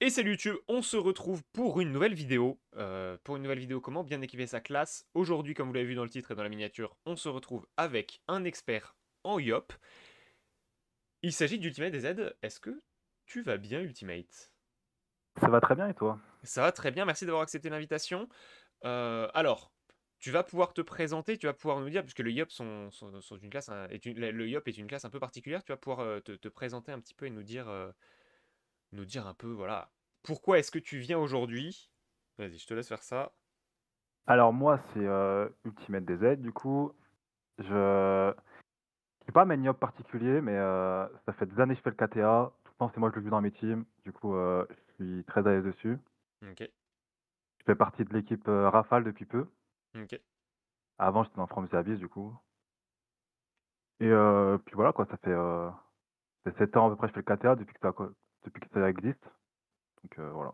Et salut YouTube, on se retrouve pour une nouvelle vidéo, euh, pour une nouvelle vidéo comment bien équiper sa classe. Aujourd'hui, comme vous l'avez vu dans le titre et dans la miniature, on se retrouve avec un expert en Yop. Il s'agit d'Ultimate Z. est-ce que tu vas bien Ultimate Ça va très bien et toi Ça va très bien, merci d'avoir accepté l'invitation. Euh, alors, tu vas pouvoir te présenter, tu vas pouvoir nous dire, puisque le Yop sont, une classe, hein, est une, le Yop est une classe un peu particulière, tu vas pouvoir euh, te, présenter un petit peu et nous dire nous dire un peu, voilà, pourquoi est-ce que tu viens aujourd'hui Vas-y, je te laisse faire ça. Alors moi, c'est euh, Ultimate Z, du coup, je ne suis pas un particulier, mais euh, ça fait des années que je fais le KTA, tout le temps c'est moi que le joue dans mes teams, du coup, euh, je suis très à l'aise dessus. Ok. Je fais partie de l'équipe euh, Rafale depuis peu. Ok. Avant, j'étais dans From Service, du coup. Et puis voilà, quoi, ça fait... 7 ans à peu près que je fais le KTA depuis que quoi depuis que ça existe. Donc euh, voilà.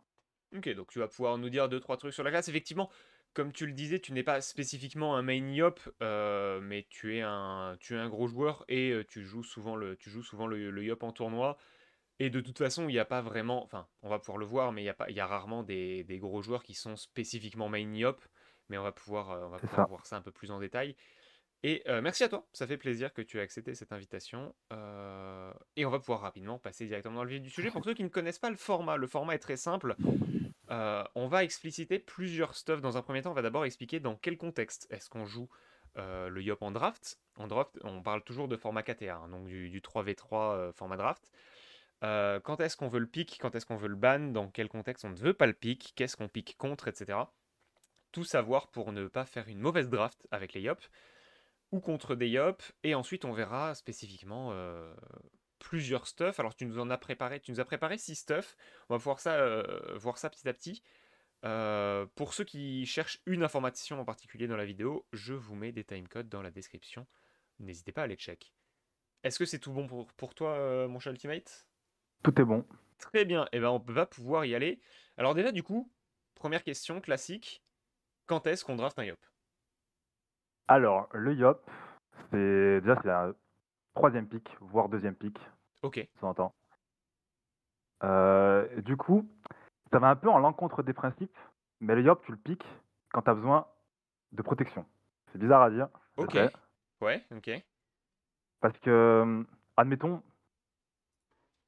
Ok, donc tu vas pouvoir nous dire deux, trois trucs sur la classe. Effectivement, comme tu le disais, tu n'es pas spécifiquement un main yop, euh, mais tu es, un, tu es un gros joueur et euh, tu joues souvent le, tu joues souvent le, yop en tournoi. Et de toute façon, il n'y a pas vraiment, enfin, on va pouvoir le voir, mais il y a, il y a rarement des, des, gros joueurs qui sont spécifiquement main yop. Mais on va pouvoir, on va pouvoir voir ça un peu plus en détail. Et euh, merci à toi, ça fait plaisir que tu aies accepté cette invitation. Euh, et on va pouvoir rapidement passer directement dans le vif du sujet. Pour ceux qui ne connaissent pas le format, le format est très simple. Euh, on va expliciter plusieurs stuff. Dans un premier temps, on va d'abord expliquer dans quel contexte est-ce qu'on joue le Yop en draft. En draft, on parle toujours de format KTA, hein, donc du, du 3v3 format draft. quand est-ce qu'on veut le pick, quand est-ce qu'on veut le ban, dans quel contexte on ne veut pas le pick, qu'est-ce qu'on pique contre, etc. Tout savoir pour ne pas faire une mauvaise draft avec les Yop ou contre des Yop. Et ensuite, on verra spécifiquement euh, plusieurs stuff. Alors, tu nous en as préparé, tu nous as préparé six stuff. On va pouvoir ça, euh, voir ça petit à petit. Euh, pour ceux qui cherchent une information en particulier dans la vidéo, je vous mets des timecodes dans la description. N'hésitez pas à les check. Est-ce que c'est tout bon pour, toi, mon chat Ultimate Tout est bon. Très bien, et eh ben on va pouvoir y aller. Alors déjà, du coup, première question classique, quand est-ce qu'on draft un Yop alors, le Yop, c'est déjà c'est la troisième pic, voire deuxième pic Ok. Ça entend. Euh, du coup, ça va un peu en l'encontre des principes, mais le Yop, tu le piques quand tu as besoin de protection. C'est bizarre à dire. Ok. Ouais, ok. Parce que, euh, admettons,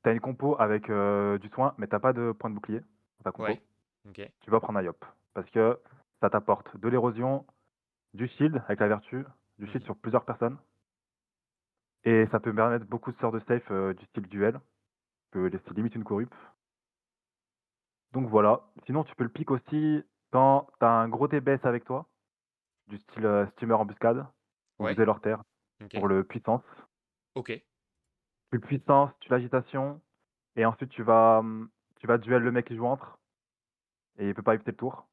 as une compo avec euh, du soin, mais t'as pas de point de bouclier. Ta compo. Tu vas prendre un Yop. Parce que ça t'apporte de l'érosion, du shield avec la vertu, du shield sur plusieurs personnes. Et ça peut me permettre beaucoup de sortes de safe euh, du style duel, que laisser limite une corrupte. Donc voilà. Sinon, tu peux le pique aussi quand tu un gros TBS avec toi, du style euh, steamer embuscade, ouais. leur terre, pour le puissance. Ok. Tu le puissance, tu l'agitation, et ensuite tu vas, hum, tu vas duel le mec qui joue entre, et il peut pas éviter le tour.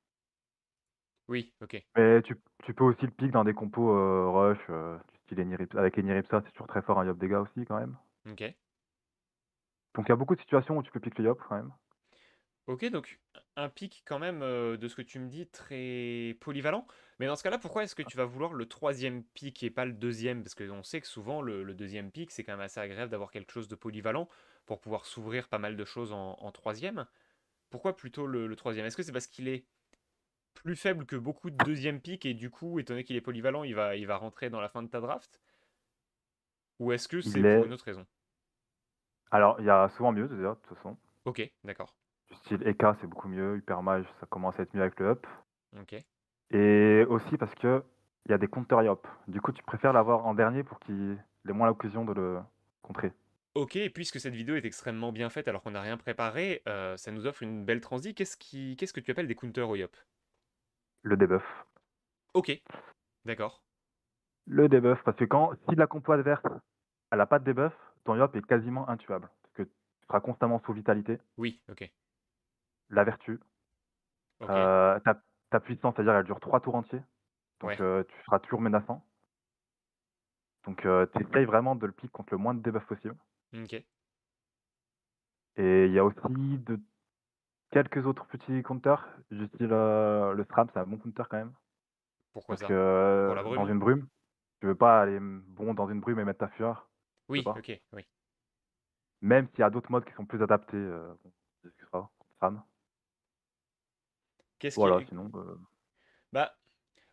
Oui, OK. Mais tu peux aussi le pick dans des compos, euh, rush, euh, style avec Eniripsa, c'est toujours très fort un hein, Yop dégâts aussi quand même. OK. Donc il y a beaucoup de situations où tu peux pick le Yop quand même. OK, donc un pick quand même, euh, de ce que tu me dis, très polyvalent. Mais dans ce cas-là, pourquoi est-ce que ah. tu vas vouloir le troisième pique pick et pas le deuxième Parce Parce qu'on sait que souvent le deuxième pique, pick, c'est quand même assez agréable d'avoir quelque chose de polyvalent pour pouvoir s'ouvrir pas mal de choses en troisième. Pourquoi plutôt le troisième Est-ce que c'est parce qu'il est plus faible que beaucoup de deuxième pick et du coup, étonné qu'il est polyvalent, il va, il va rentrer dans la fin de ta draft Ou est-ce que c'est pour une autre raison Alors, il y a souvent mieux de toute façon. Ok, d'accord. Du style EK, c'est beaucoup mieux. Hypermage, ça commence à être mieux avec le up. Ok. Et aussi parce que il y a des counter up. Du coup, tu préfères l'avoir en dernier pour qu'il ait moins l'occasion de le contrer. Ok, puisque cette vidéo est extrêmement bien faite alors qu'on n'a rien préparé, euh, ça nous offre une belle transi. Qu'est-ce, qui... Qu'est-ce que tu appelles des counters au le debuff. Ok, d'accord. Le debuff, parce que quand, si la compo adverse, elle n'a pas de debuff, ton Yop est quasiment intuable. Parce que tu seras constamment sous vitalité. Oui, ok. La vertu. Euh, ta, puissance, c'est-à-dire, elle dure 3 tours entiers. Donc euh, tu seras toujours menaçant. Donc euh, tu essayes vraiment de le piquer contre le moins de debuff possible. Ok. Et il y a aussi de quelques autres petits compteurs. J'utilise euh, le SRAM, c'est un bon compteur quand même. Pourquoi Parce que euh, dans une brume, tu veux pas aller bon dans une brume et mettre ta fureur. Oui, ok, oui. Même s'il y a d'autres modes qui sont plus adaptés, euh, ce SRAM. Qu'est-ce voilà, sinon. Euh, bah,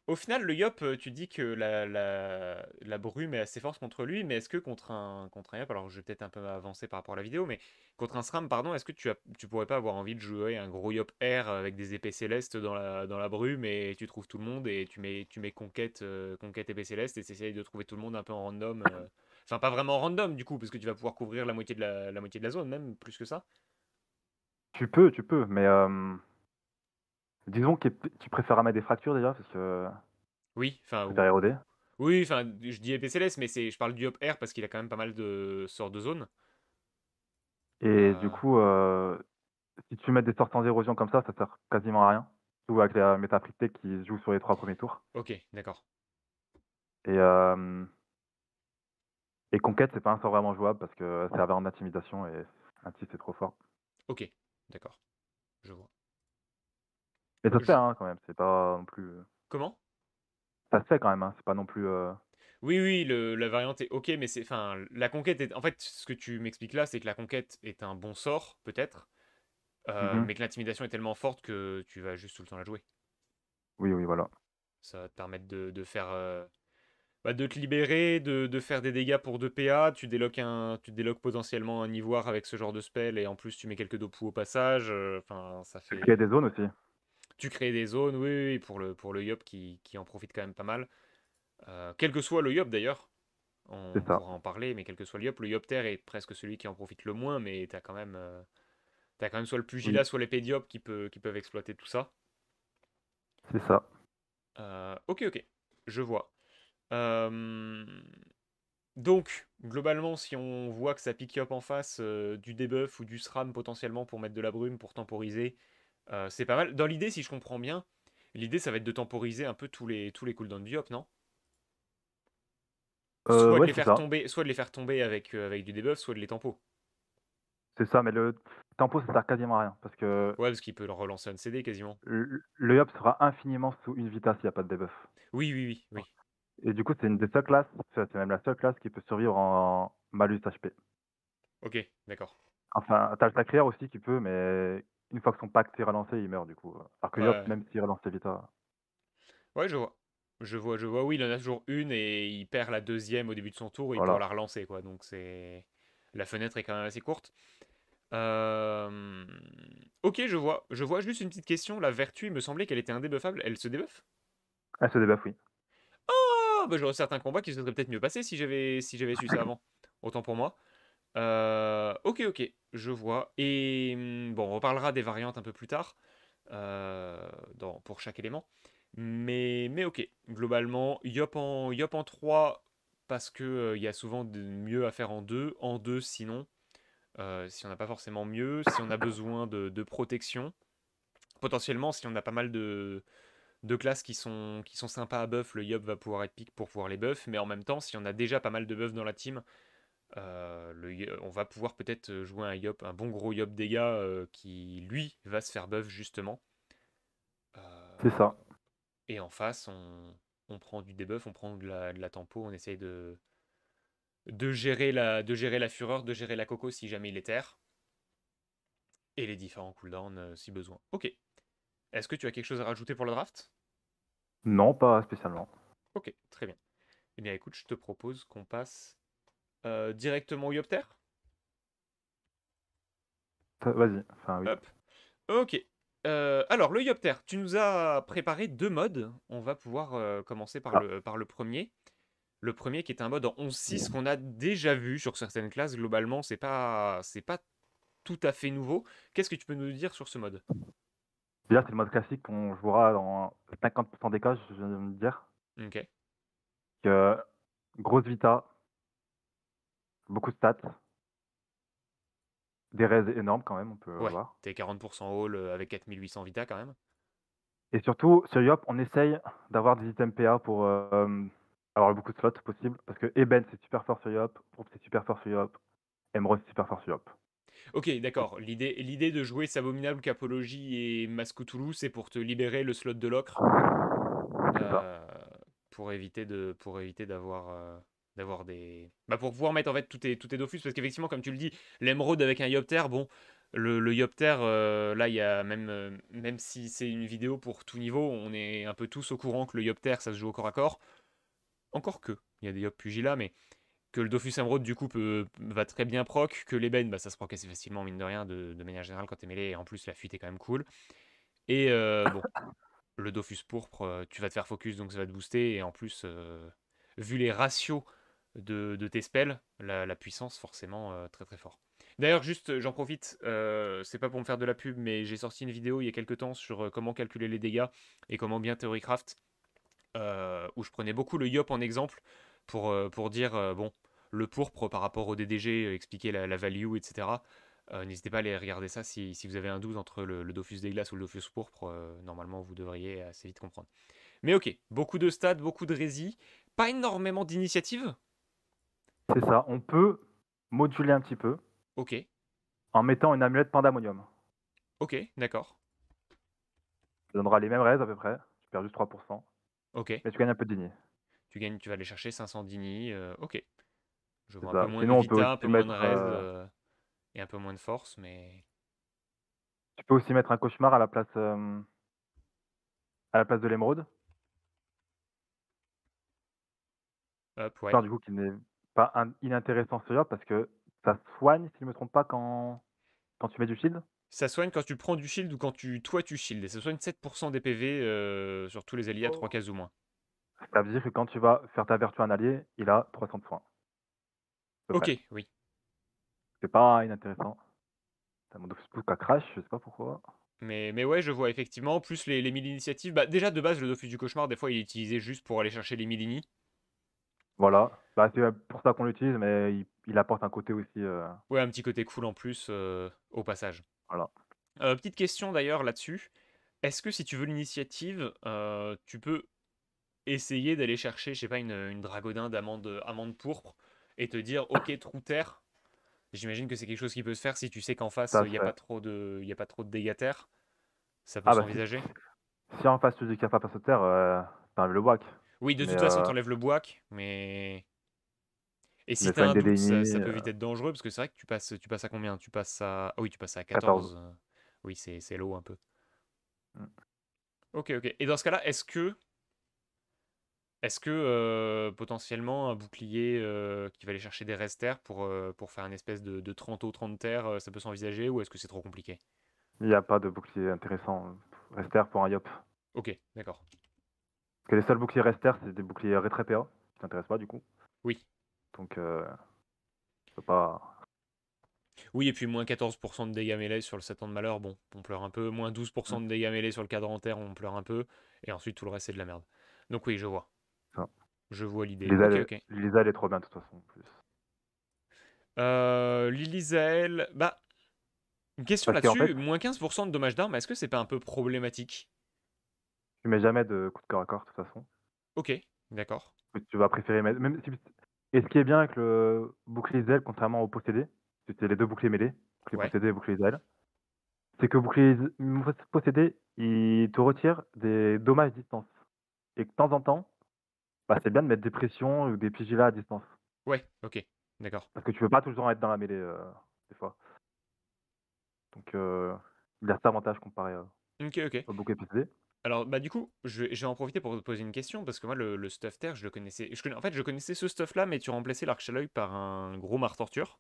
au final, le Yop, euh, tu dis que la, brume est assez forte contre lui, mais est-ce que contre un, contre Yop, alors je vais peut-être un peu avancer par rapport à la vidéo, mais contre un SRAM, pardon, est-ce que tu, as, tu pourrais pas avoir envie de jouer un gros Yop R avec des épées célestes dans la, dans la brume et tu trouves tout le monde et tu mets, tu mets conquête, euh, conquête épée céleste et t'essayes de trouver tout le monde un peu en random euh, Enfin, pas vraiment random du coup, parce que tu vas pouvoir couvrir la moitié de la, moitié de la zone, même plus que ça. Tu peux, tu peux, mais. Disons que tu préfères mettre des fractures déjà, parce que. Oui, enfin. érodé. Oui, enfin, je dis EPCLS, mais mais je parle du Hop Air parce qu'il a quand même pas mal de sorts de zone. Et euh. du coup, euh, si tu mets des sorts sans érosion comme ça, ça sert quasiment à rien. Ou avec la métaprité qui joue sur les trois premiers tours. Ok, d'accord. Et, euh... et conquête, c'est pas un sort vraiment jouable parce que ça va en intimidation et un type c'est trop fort. Ok, d'accord. Je vois. Mais ça se fait hein, quand même, c'est pas non plus. Euh Comment Ça se fait quand même, hein, c'est pas non plus. Euh oui, oui, le, la variante est ok, mais c'est. Enfin, la conquête est. En fait, ce que tu m'expliques là, c'est que la conquête est un bon sort, peut-être, euh, mmh mais que l'intimidation est tellement forte que tu vas juste tout le temps la jouer. Oui, oui, voilà. Ça va te permettre de, faire. Bah, de te libérer, de, faire des dégâts pour 2 PA, tu déloques, un, tu déloques potentiellement un ivoire avec ce genre de spell, et en plus tu mets quelques dopous au passage, enfin ça fait... Il y a des zones aussi tu crées des zones, oui, pour le, pour le Yop qui, en profite quand même pas mal. Euh, quel que soit le Yop d'ailleurs, on, pourra en parler, mais quel que soit le Yop, le Yopter est presque celui qui en profite le moins, mais tu as quand même. Euh, quand même soit le Pugila, soit les Pédiop qui, qui peuvent exploiter tout ça. C'est ça. Euh, ok, ok, je vois. donc, globalement, si on voit que ça pique up en face du debuff ou du SRAM potentiellement pour mettre de la brume, pour temporiser, euh, c'est pas mal. Dans l'idée, si je comprends bien, l'idée, ça va être de temporiser un peu tous les, tous les cooldowns du hop, non euh, soit, de les faire tomber, soit les faire tomber avec, euh, avec du debuff, soit de les tempo C'est ça, mais le tempo, ça sert quasiment à rien. Parce que ouais, parce qu'il peut relancer un CD quasiment. Le, Yop sera infiniment sous une vitesse s'il n'y a pas de debuff. Oui, oui, oui. Et du coup, c'est une des seules classes, c'est même la seule classe qui peut survivre en malus HP. Ok, d'accord. Enfin, t'as le aussi qui peut, mais une fois que son pacte est relancé, il meurt du coup. Euh. Alors que Yop, même s'il relance Vita... Ouais, je vois. Je vois, je vois. Oui, il en a toujours une et il perd la deuxième au début de son tour. Il peut la relancer, quoi. Donc c'est la fenêtre est quand même assez courte. Euh, ok, je vois. Je vois juste une petite question. La vertu, il me semblait qu'elle était indébuffable. Elle se débuffe Elle se débuffe, oui. Oh, j'aurais certains combats qui se seraient peut-être mieux passés si j'avais si j'avais su ça avant. Autant pour moi. Euh, ok, ok, je vois. Et mmh, bon, on reparlera des variantes un peu plus tard euh, pour chaque élément. Mais, mais ok, globalement, Yop en, Yop en 3, parce qu'il euh, il y a souvent de mieux à faire en 2. En 2, sinon, si on n'a pas forcément mieux, si on a besoin de, protection, potentiellement, si on a pas mal de, de classes qui sont, qui sont sympas à buff, le Yop va pouvoir être pick pour pouvoir les buff. Mais en même temps, si on a déjà pas mal de buff dans la team, euh, on va pouvoir peut-être euh, jouer un yop, un bon gros yop dégâts euh, qui lui va se faire buff justement. c'est ça. Et en face, on, prend du debuff, on prend de la, tempo, on essaye de, de, gérer la, de gérer la fureur, de gérer la coco si jamais il est terre. Et les différents cooldowns si besoin. Ok. Est-ce que tu as quelque chose à rajouter pour le draft Non, pas spécialement. Ok, très bien. Eh bien écoute, je te propose qu'on passe euh, directement Yopter Vas-y. Ok. Euh, alors, le Yopter, tu nous as préparé deux modes. On va pouvoir euh, commencer par, ah. le, par le premier. Le premier qui est un mode en 11.6 6 qu'on a déjà vu sur certaines classes. Globalement, c'est pas, c'est pas tout à fait nouveau. Qu'est-ce que tu peux nous dire sur ce mode c'est le mode classique qu'on jouera dans 50% des cas, je viens de me dire. Ok. grosse Vita, beaucoup de stats. Des raids énormes quand même, on peut ouais, voir. T'es 40% haul euh, avec 4800 vita quand même. Et surtout, sur Yop, on essaye d'avoir des items PA pour euh, avoir beaucoup de slots possible. Parce que Eben, c'est super fort sur Yop, Probe, c'est super fort sur Yop, Emerald, c'est super fort sur Yop. Ok, d'accord. L'idée, l'idée de jouer Sabominable, Capologie et Maskoutoulou, Toulouse, c'est pour te libérer le slot de l'ocre. Euh, pour éviter de, pour éviter d'avoir d'avoir des. Bah, pour pouvoir mettre en fait tout tes, tout Dofus, parce qu'effectivement, comme tu le dis, l'émeraude avec un Yopter, bon, le, le Yopter, euh, là, il y a même, euh, même si c'est une vidéo pour tout niveau, on est un peu tous au courant que le Yopter, ça se joue au corps à corps. Encore que, il y a des Yop là, mais que le Dofus Emeraude, du coup, peut, va très bien proc, que l'ébène, bah, ça se proc assez facilement, mine de rien, de, de manière générale, quand t'es mêlé, et en plus, la fuite est quand même cool. Et euh, bon, le Dofus Pourpre, tu vas te faire focus, donc ça va te booster, et en plus, vu les ratios de, tes spells, la, puissance forcément euh, très très fort. D'ailleurs, juste, euh, j'en profite, euh, c'est pas pour me faire de la pub, mais j'ai sorti une vidéo il y a quelques temps sur comment calculer les dégâts et comment bien Theorycraft, où je prenais beaucoup le Yop en exemple pour, pour dire, bon, le pourpre par rapport au DDG, expliquer la, value, etc. N'hésitez pas à aller regarder ça si, vous avez un 12 entre le, le Dofus des glaces ou le Dofus pourpre, normalement vous devriez assez vite comprendre. Mais ok, beaucoup de stats, beaucoup de résis, pas énormément d'initiatives, c'est ça. On peut moduler un petit peu. Ok. En mettant une amulette pandamonium. Ok, d'accord. Ça donnera les mêmes raids à peu près. Tu perds juste 3%. Ok. Mais tu gagnes un peu de dini. Tu gagnes, tu vas aller chercher 500 dini. Euh, ok. Je vois un peu moins de un peu moins de et un peu moins de force, mais. Tu peux aussi mettre un cauchemar à la place euh, à la place de l'émeraude. Hop, ouais. du coup, qui n'est pas inintéressant ce genre parce que ça soigne, si je ne me trompe pas, quand, quand tu mets du shield. Ça soigne quand tu prends du shield ou quand tu toi tu shield. Et ça soigne 7% des PV euh, sur tous les alliés à 3 cases ou moins. Ça veut dire que quand tu vas faire ta vertu à un allié, il a 300 points. Ok, oui. C'est pas inintéressant. Ça m'en plus qu'à Crash, je sais pas pourquoi. Mais, mais ouais, je vois effectivement. Plus les, les initiatives. Bah, déjà, de base, le Dofus du Cauchemar, des fois, il est utilisé juste pour aller chercher les mille voilà. Bah, c'est pour ça qu'on l'utilise, mais il, apporte un côté aussi. Euh... Ouais, un petit côté cool en plus euh, au passage. Voilà. Euh, petite question d'ailleurs là-dessus. Est-ce que si tu veux l'initiative, euh, tu peux essayer d'aller chercher, je sais pas, une, une d'amande amande pourpre et te dire, ok, trou terre. J'imagine que c'est quelque chose qui peut se faire si tu sais qu'en face, il n'y a, pas trop de, y a pas trop de dégâts terre. Ça peut ah bah, s'envisager. si, en face, tu dis qu'il n'y a pas de terre, t'as le whack. Oui, de toute façon, euh, t'enlèves le bois, mais. Et si t'as un ça, peut euh, vite être dangereux parce que c'est vrai que tu passes, tu passes à combien Tu passes à. Ah oui, tu passes à 14. Euh, oui, c'est low un peu. Mm. Ok, ok. Et dans ce cas-là, est-ce que. Est-ce que potentiellement un bouclier qui va aller chercher des resters pour, pour faire une espèce de, 30 au 30 terres, ça peut s'envisager ou est-ce que c'est trop compliqué Il n'y a pas de bouclier intéressant. Rester pour un yop. Ok, d'accord. Que les seuls boucliers restèrent, c'est des boucliers rétrait Ça qui t'intéresse pas du coup. Oui. Donc, euh, peux pas. Oui, et puis moins 14% de dégâts mêlés sur le 7 ans de malheur, bon, on pleure un peu. Moins 12% mmh. de dégâts mêlés sur le cadre en terre, on pleure un peu. Et ensuite, tout le reste, c'est de la merde. Donc, oui, je vois. Ah. Je vois l'idée. Lisa, est trop bien, de toute façon. En plus. Euh, bah, une question là-dessus. Moins 15% de dommages d'armes, est-ce que c'est pas un peu problématique tu mets jamais de coup de corps à corps, de toute façon. Ok, d'accord. Tu vas préférer mettre. Et ce qui est bien avec le bouclier Isel, contrairement au possédé, c'était les deux boucliers mêlés, bouclier possédé et bouclier Isel, c'est que bouclier possédé, il te retire des dommages distance. Et de temps en temps, bah, c'est bien de mettre des pressions ou des pigilas à distance. Ouais, ok, d'accord. Parce que tu veux pas toujours être dans la mêlée, euh, des fois. Donc, euh, il y a cet avantage comparé euh, au bouclier possédé. Alors, bah, du coup, j'ai en profité pour te poser une question, parce que moi, le, stuff terre, je le connaissais. en fait, je connaissais ce stuff-là, mais tu remplaçais l'arc à par un gros mar torture.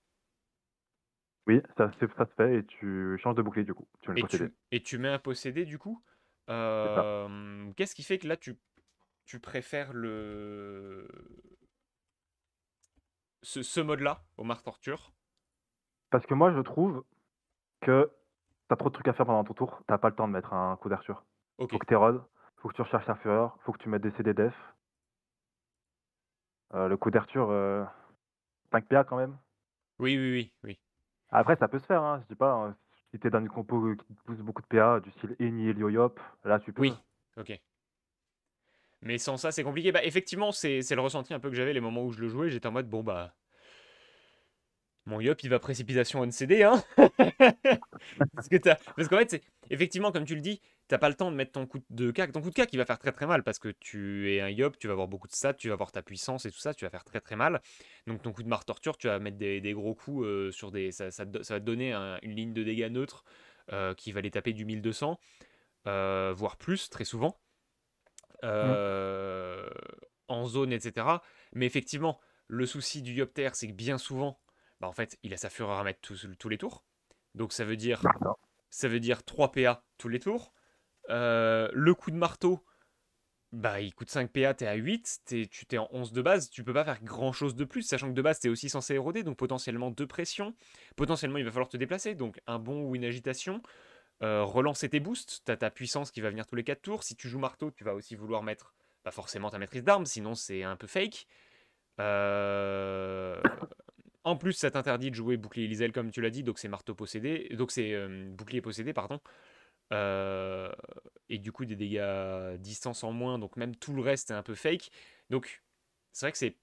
Oui, ça, se- ça fait et tu changes de bouclier du coup. Tu Et tu, mets un possédé, du coup. Qu'est-ce qui fait que là, tu, tu préfères le... ce, mode-là au mar torture? Parce que moi je trouve que t'as trop de trucs à faire pendant ton tour, t'as pas le temps de mettre un coup d'Arthur. Okay. Faut que tu rodes, faut que tu recherches un fureur, faut que tu mettes des CD def. Euh, le coup d'Arthur, 5 euh, PA quand même. Oui, oui, oui. oui. Après, ça peut se faire, hein, je dis pas. Hein, si si es dans une compo qui pousse beaucoup de PA, du style Eni et là tu peux. Oui, ok. Mais sans ça, c'est compliqué. Bah, effectivement, c'est le ressenti un peu que j'avais les moments où je le jouais. J'étais en mode, bon, bah, mon yop, il va précipitation NCD, hein Parce qu'en fait, effectivement, comme tu le dis, n'as pas le temps de mettre ton coup de cac. Ton coup de cac, il va faire très très mal parce que tu es un yop, tu vas avoir beaucoup de stats, tu vas avoir ta puissance et tout ça, tu vas faire très très mal. Donc ton coup de marre torture, tu vas mettre des, gros coups euh, sur des... Ça, va te donner une ligne de dégâts neutre euh, qui va les taper du 1200, euh, voire plus, très souvent. Mmh. En zone, etc. Mais effectivement, le souci du yopter, c'est que bien souvent bah en fait, il a sa fureur à mettre tous, les tours. Donc ça veut dire ça veut dire 3 PA tous les tours. Euh, le coup de marteau, bah il coûte 5 PA, t'es à 8, tu t'es en 11 de base, tu peux pas faire grand chose de plus, sachant que de base t'es aussi censé éroder, donc potentiellement 2 pressions, potentiellement il va falloir te déplacer, donc un bon ou une agitation. Euh, relancer tes boosts, t'as ta puissance qui va venir tous les 4 tours. Si tu joues marteau, tu vas aussi vouloir mettre forcément ta maîtrise d'armes, sinon c'est un peu fake. Euh... En plus, ça t'interdit de jouer bouclier Lisel, comme tu l'as dit, donc c'est marteau possédé, donc c'est euh, bouclier possédé, pardon. Euh, et du coup, des dégâts distance en moins, donc même tout le reste est un peu fake. Donc, c'est vrai que c'est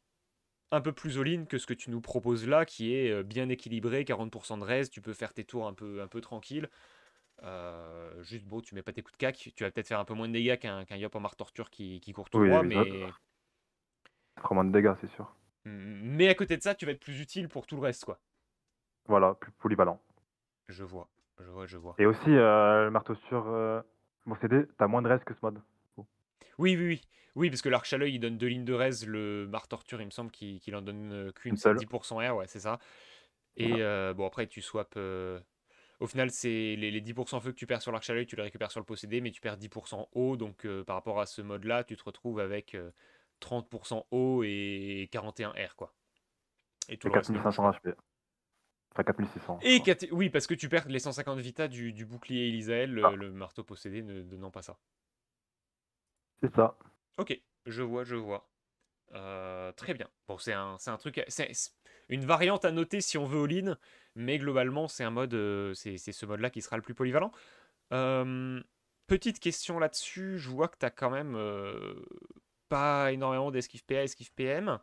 un peu plus all-in que ce que tu nous proposes là, qui est euh, bien équilibré, 40% de reste, tu peux faire tes tours un peu, un peu tranquille. juste, bon, tu mets pas tes coups de cac, tu vas peut-être faire un peu moins de dégâts qu'un Yop en martorture qui, qui court tout droit, mais. moins de dégâts, c'est sûr. Mais à côté de ça, tu vas être plus utile pour tout le reste, quoi. Voilà, plus polyvalent. Je vois, je vois, je vois. Et aussi, euh, le marteau sur mon euh, CD, t'as moins de res que ce mode. Oui, oui, oui. Oui, parce que l'arc à il donne deux lignes de res. Le marteau torture, il me semble qu'il en donne euh, qu'une, 10% R, ouais, c'est ça. Et bon, après, tu swaps. Au final, c'est les, 10% feu que tu perds sur l'arc à tu les récupères sur le possédé, mais tu perds 10% haut. Donc, par rapport à ce mode-là, tu te retrouves avec 30% O et 41 R quoi. Et tout 4500 HP. Enfin 4600. Et Oui, parce que tu perds les 150 Vita du, bouclier Elisael, le, ah. marteau possédé ne donnant pas ça. C'est ça. Ok, je vois, je vois. Euh, très bien. Bon, c'est un, truc. C'est une variante à noter si on veut all-in, mais globalement, c'est un mode. Euh, c'est ce mode-là qui sera le plus polyvalent. Euh, petite question là-dessus. Je vois que tu as quand même pas énormément d'esquive PA, esquive PM.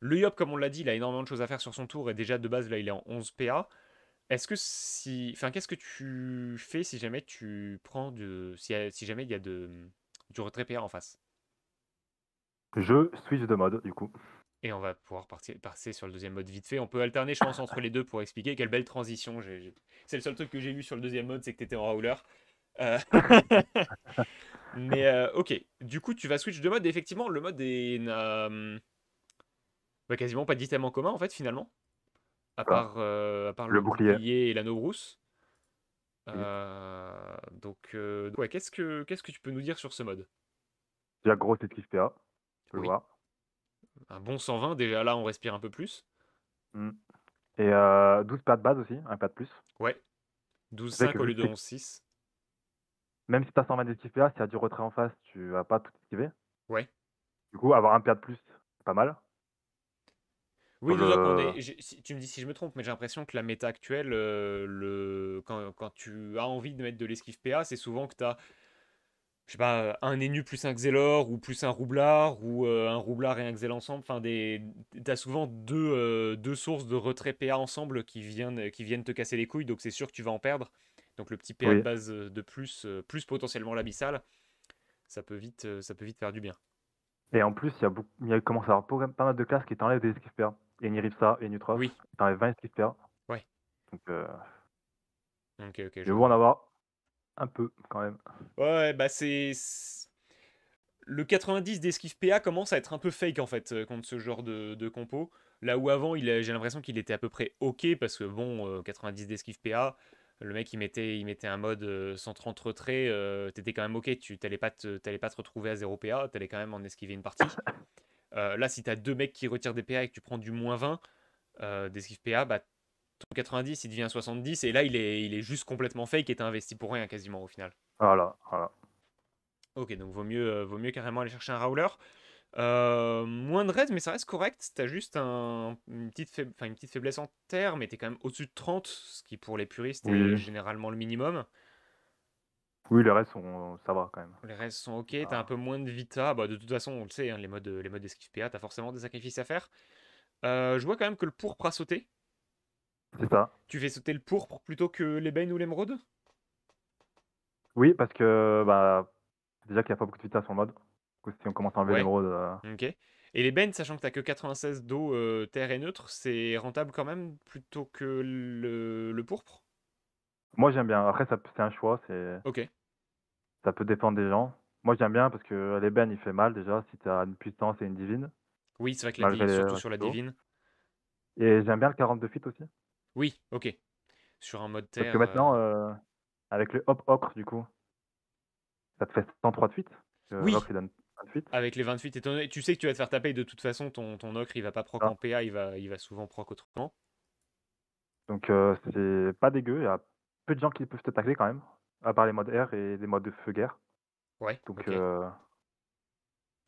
Le Yop, comme on l'a dit, il a énormément de choses à faire sur son tour et déjà de base là il est en 11 PA. Est-ce que si, enfin qu'est-ce que tu fais si jamais tu prends de, si, jamais il y a de du retrait PA en face Je switch de mode du coup. Et on va pouvoir passer sur le deuxième mode vite fait. On peut alterner, je pense, entre les deux pour expliquer quelle belle transition. C'est le seul truc que j'ai vu sur le deuxième mode, c'est que tu étais en howler. Euh, Mais euh, ok, du coup, tu vas switch de mode. effectivement, le mode est euh, bah, quasiment pas d'item en commun, en fait, finalement. À part, euh, à le, bouclier, et l'anneau brousse. donc, ouais, qu'est-ce que qu'est-ce que tu peux nous dire sur ce mode Déjà, grosse c'est PA. Tu peux le voir. Un bon 120, déjà là, on respire un peu plus. Hmm. Et 12 pas de base aussi, un pas de plus. Ouais. 12-5 au lieu de 11-6 même si tu as d'esquive PA, s'il y a du retrait en face, tu vas pas tout esquiver. Ouais. Du coup, avoir un PA de plus, c'est pas mal. Oui, euh. tu me dis si je me trompe, mais j'ai l'impression que la méta actuelle, euh, le... Quand... quand, tu as envie de mettre de l'esquive PA, c'est souvent que tu as je sais pas, euh, un Enu plus un Xelor ou plus un Roublard ou un Roublard et un Xel ensemble. Enfin, des... t'as souvent deux, deux sources de retrait PA ensemble qui viennent, qui viennent te casser les couilles, donc c'est sûr que tu vas en perdre. Donc le petit PA de base euh, de plus, euh, plus potentiellement l'abyssal, ça peut vite, euh, ça peut vite faire du bien. Et en plus, il y a, beaucoup, y à avoir pas mal de classes qui t'enlèvent des esquives PA. Il y a une Iripsa, une 20 esquives PA. Ouais. Donc, je vais en avoir un peu quand même. Ouais, bah c'est. Le 90 d'esquive PA commence à être un peu fake en fait contre ce genre de, de compo. Là où avant, il j'ai l'impression qu'il était à peu près ok parce que bon, 90 d'esquive PA, le mec, il mettait, il mettait un mode 130 retrait. tu t'étais quand même ok, tu t'allais pas, te, pas te retrouver à 0 PA, t'allais quand même en esquiver une partie. Euh, là, si t'as deux mecs qui retirent des PA et que tu prends du moins 20 euh, d'esquive PA, bah, ton 90, il devient 70. Et là, il est, il est juste complètement fake et t'as investi pour rien quasiment au final. Voilà, voilà. Ok, donc vaut mieux, euh, vaut mieux carrément aller chercher un Rowler. Euh, moins de raids, mais ça reste correct. T'as juste une, petite faiblesse en terre, mais t'es quand même au-dessus de 30, ce qui pour les puristes est généralement le minimum. Oui, les raids sont, ça va quand même. Les raids sont ok, t'as un peu moins de vita. Bah, de toute façon, on le sait, hein, les modes, les modes d'esquive PA, t'as forcément des sacrifices à faire. Euh, je vois quand même que le pourpre a sauté. C'est ça. Tu fais sauter le pourpre plutôt que l'ébène ou l'émeraude Oui, parce que bah, déjà qu'il n'y a pas beaucoup de vita sur le mode si on commence à enlever euh. Ok. Et les bennes, sachant que t'as que 96 d'eau, euh, terre et neutre, c'est rentable quand même plutôt que le, pourpre Moi j'aime bien. Après, c'est un choix. c'est Ok. Ça peut dépendre des gens. Moi j'aime bien parce que les bennes, il fait mal déjà si t'as une puissance et une divine. Oui, c'est vrai que la divine, surtout sur la divine. Et j'aime bien le 42 feet aussi. Oui, ok. Sur un mode terre. Parce que euh maintenant, avec le hop ocre, du coup, ça te fait 103 de Oui. Avec les 28, étonnés, tu sais que tu vas te faire taper de toute façon, ton, ton ocre, il va pas proc ah. en PA, il va, il va souvent proc autrement. Donc euh, c'est pas dégueu, il y a peu de gens qui peuvent te quand même, à part les modes R et les modes de feu guerre. Ouais. Donc là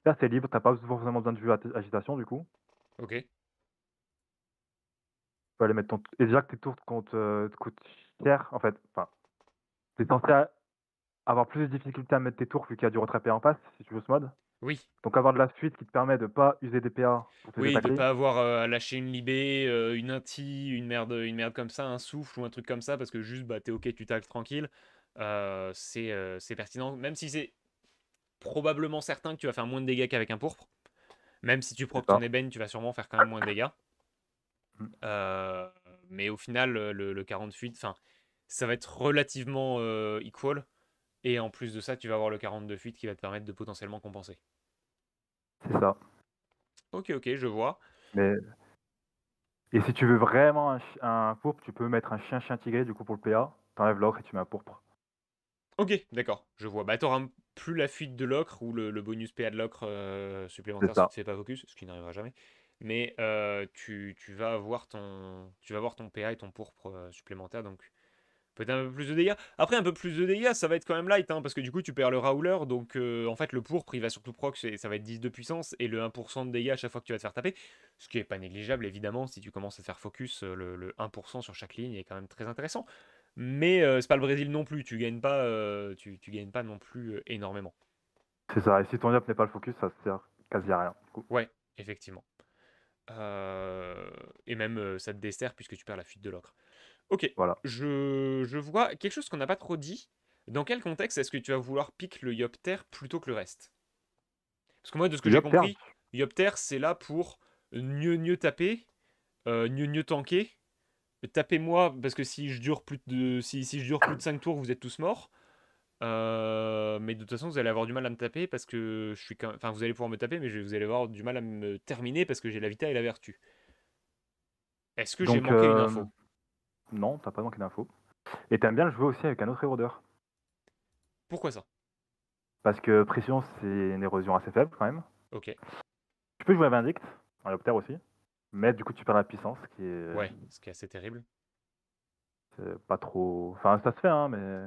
euh, c'est libre, t'as pas forcément besoin de vue agitation du coup. Ok. Tu peux aller mettre ton. Et déjà que tes tours euh, te coûtent cher, en fait. Enfin, t'es censé avoir plus de difficultés à mettre tes tours vu qu'il y a du retraité en face si tu joues ce mode. Oui. Donc avoir de la suite qui te permet de pas user des PA Oui, de ne pas avoir euh, à lâcher une libé, euh, une inti, une merde, une merde comme ça, un souffle ou un truc comme ça, parce que juste, bah, t'es ok, tu tacles tranquille. Euh, c'est pertinent, même si c'est probablement certain que tu vas faire moins de dégâts qu'avec un pourpre. Même si tu propres ton ébène, tu vas sûrement faire quand même moins de dégâts. Mmh. mais au final, le, le 48, enfin, ça va être relativement equal et en plus de ça, tu vas avoir le 42 fuite qui va te permettre de potentiellement compenser. C'est ça. Ok, ok, je vois. Mais... Et si tu veux vraiment un, pourpre, tu peux mettre un chien-chien tigré du coup pour le PA. T'enlèves l'ocre et tu mets un pourpre. Ok, d'accord, je vois. Bah, t'auras plus la fuite de l'ocre ou le, bonus PA de l'ocre euh, supplémentaire si tu fais pas focus, ce qui n'arrivera jamais. Mais euh, tu, tu, vas avoir ton, tu vas avoir ton PA et ton pourpre euh, supplémentaire, donc peut-être un peu plus de dégâts. Après, un peu plus de dégâts, ça va être quand même light, hein, parce que du coup, tu perds le Rowler, donc euh, en fait, le pourpre, il va surtout proc, et ça va être 10 de puissance, et le 1% de dégâts à chaque fois que tu vas te faire taper, ce qui n'est pas négligeable, évidemment, si tu commences à faire focus, euh, le, 1% sur chaque ligne est quand même très intéressant. Mais ce euh, c'est pas le Brésil non plus, tu gagnes pas, tu, gagnes pas non plus énormément. C'est ça, et si ton Yop n'est pas le focus, ça sert quasi à rien. Ouais, effectivement. et même, ça te dessert puisque tu perds la fuite de l'ocre. Ok. Voilà. Je, vois quelque chose qu'on n'a pas trop dit. Dans quel contexte est-ce que tu vas vouloir piquer le Yopter plutôt que le reste Parce que moi, de ce que j'ai compris, Yopter, c'est là pour mieux, mieux taper, euh, mieux, mieux tanker. Tapez-moi, parce que si je dure plus de, si, si, je dure plus de 5 tours, vous êtes tous morts. Euh, mais de toute façon, vous allez avoir du mal à me taper parce que je suis quand Enfin, vous allez pouvoir me taper, mais vous allez avoir du mal à me terminer parce que j'ai la vita et la vertu. Est-ce que j'ai manqué une euh, info non, t'as pas manqué d'infos. Et t'aimes bien jouer aussi avec un autre érodeur. Pourquoi ça Parce que pression, c'est une érosion assez faible quand même. Ok. Tu peux jouer à Vindict, un héoptère aussi. Mais du coup, tu perds la puissance, qui est. Ouais, ce qui est assez terrible. C'est pas trop. Enfin, ça se fait, hein, mais.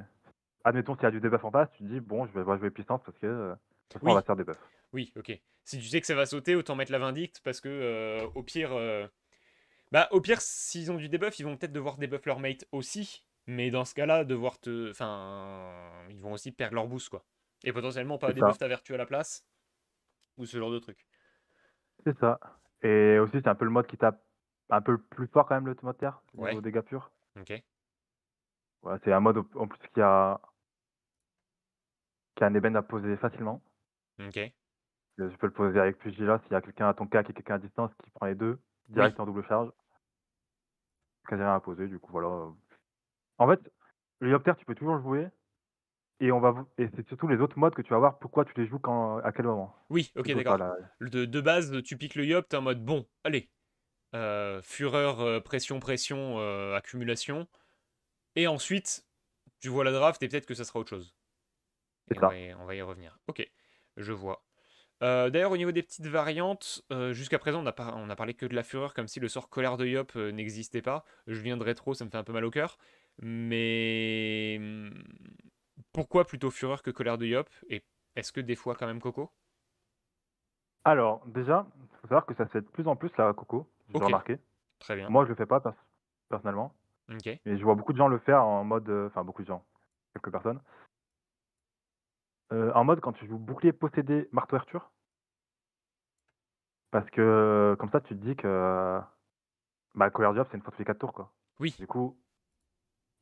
Admettons qu'il y a du debuff en face, tu te dis, bon, je vais jouer puissance parce que. Euh, on va faire des Oui, ok. Si tu sais que ça va sauter, autant mettre la Vindicte, parce que, euh, au pire, euh, bah, au pire, s'ils ont du debuff, ils vont peut-être devoir debuff leur mate aussi. Mais dans ce cas-là, devoir te. Enfin. Ils vont aussi perdre leur boost, quoi. Et potentiellement pas debuff ta vertu à la place. Ou ce genre de truc. C'est ça. Et aussi, c'est un peu le mode qui tape un peu plus fort quand même, le mode terre, au dégâts purs. Ok. voilà c'est un mode en plus qui a. qui a un ébène à poser facilement. Ok. Tu peux le poser avec Pugila s'il y a quelqu'un à ton cas qui quelqu'un à distance qui prend les deux direct en double charge. quasiment imposé du coup, voilà. Euh. En fait, le yopter tu peux toujours jouer. Et, on va, et c'est surtout les autres modes que tu vas voir pourquoi tu les joues quand, à quel moment. Oui, ok, d'accord. De, de, base, tu piques le yop, un en mode bon, allez. Euh, fureur, euh, pression, pression, accumulation. Et ensuite, tu vois la draft et peut-être que ça sera autre chose. Et on, on va y revenir. Ok, je vois. Euh, d'ailleurs, au niveau des petites variantes, euh, jusqu'à présent, on a, on a, parlé que de la fureur, comme si le sort colère de Yop euh, n'existait pas. Je viendrai trop, ça me fait un peu mal au cœur. Mais hmm, pourquoi plutôt fureur que colère de Yop Et est-ce que des fois, quand même, Coco Alors, déjà, il faut savoir que ça fait de plus en plus, la Coco. J'ai remarqué. Très bien. Moi, je le fais pas personnellement. Mais je vois beaucoup de gens le faire en mode. Enfin, beaucoup de gens, quelques personnes. Euh, en mode quand tu joues bouclier possédé marteau Arthur. Parce que euh, comme ça, tu te dis que euh, bah, Colère job, c'est une fois tous les 4 tours. Quoi. Oui. Du coup,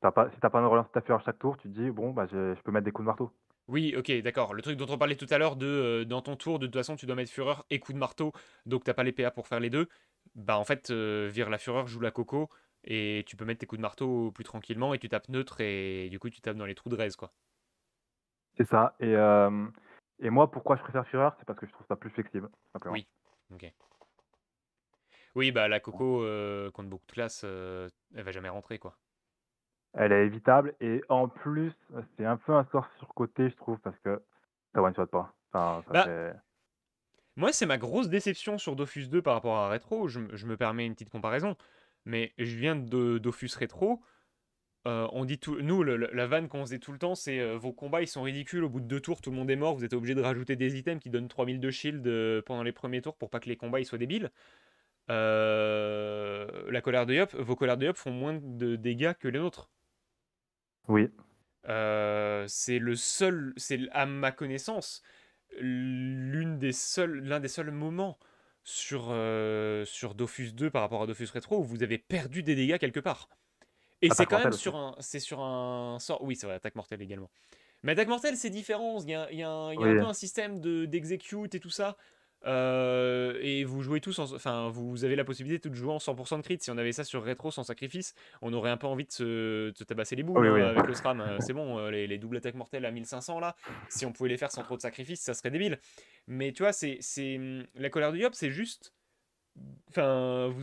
pas, si t'as pas de relance de ta fureur chaque tour, tu te dis, bon, bah, je peux mettre des coups de marteau. Oui, ok, d'accord. Le truc dont on parlait tout à l'heure, de dans ton tour, de toute façon, tu dois mettre Fureur et Coup de Marteau, donc t'as pas les PA pour faire les deux. Bah, en fait, vire la Fureur, joue la Coco, et tu peux mettre tes coups de marteau plus tranquillement, et tu tapes neutre, et du coup, tu tapes dans les trous de raise, quoi. C'est ça. Euh, et, moi, pourquoi je préfère Führer C'est parce que je trouve ça plus flexible. Oui. Ok. Oui, bah la Coco compte euh, contre beaucoup de classes, euh, elle va jamais rentrer quoi. Elle est évitable et en plus, c'est un peu un sort surcoté, je trouve, parce que ça one shot pas. Bah, moi, c'est ma grosse déception sur Dofus 2 par rapport à Retro. Je, je me permets une petite comparaison, mais je viens de Dofus Retro euh, on dit nous, la vanne qu'on faisait tout le temps, c'est euh, vos combats, ils sont ridicules. Au bout de deux tours, tout le monde est mort. Vous êtes obligé de rajouter des items qui donnent 3000 de shield euh, pendant les premiers tours pour pas que les combats ils soient débiles. la colère de Yop, vos colères de Yop font moins de dégâts que les nôtres. Oui. c'est le seul, c'est à ma connaissance, l'une des l'un des seuls moments sur, sur Dofus 2 par rapport à Dofus Retro où vous avez perdu des dégâts quelque part. Et c'est quand même sur un, c'est sur un sort. Oui, c'est vrai, attaque mortelle également. Mais attaque mortelle, c'est différent. Il y a, un, peu un système de et tout ça. Euh, et vous jouez tous, enfin, vous avez la possibilité de jouer en 100% de crit. Si on avait ça sur rétro sans sacrifice, on aurait un peu envie de se, tabasser les boules hein, avec le scram. Euh, c'est bon, euh, les, doubles attaques mortelles à 1500 là, si on pouvait les faire sans trop de sacrifice, ça serait débile. Mais tu vois, c'est la colère du Yop, c'est juste, enfin, vous,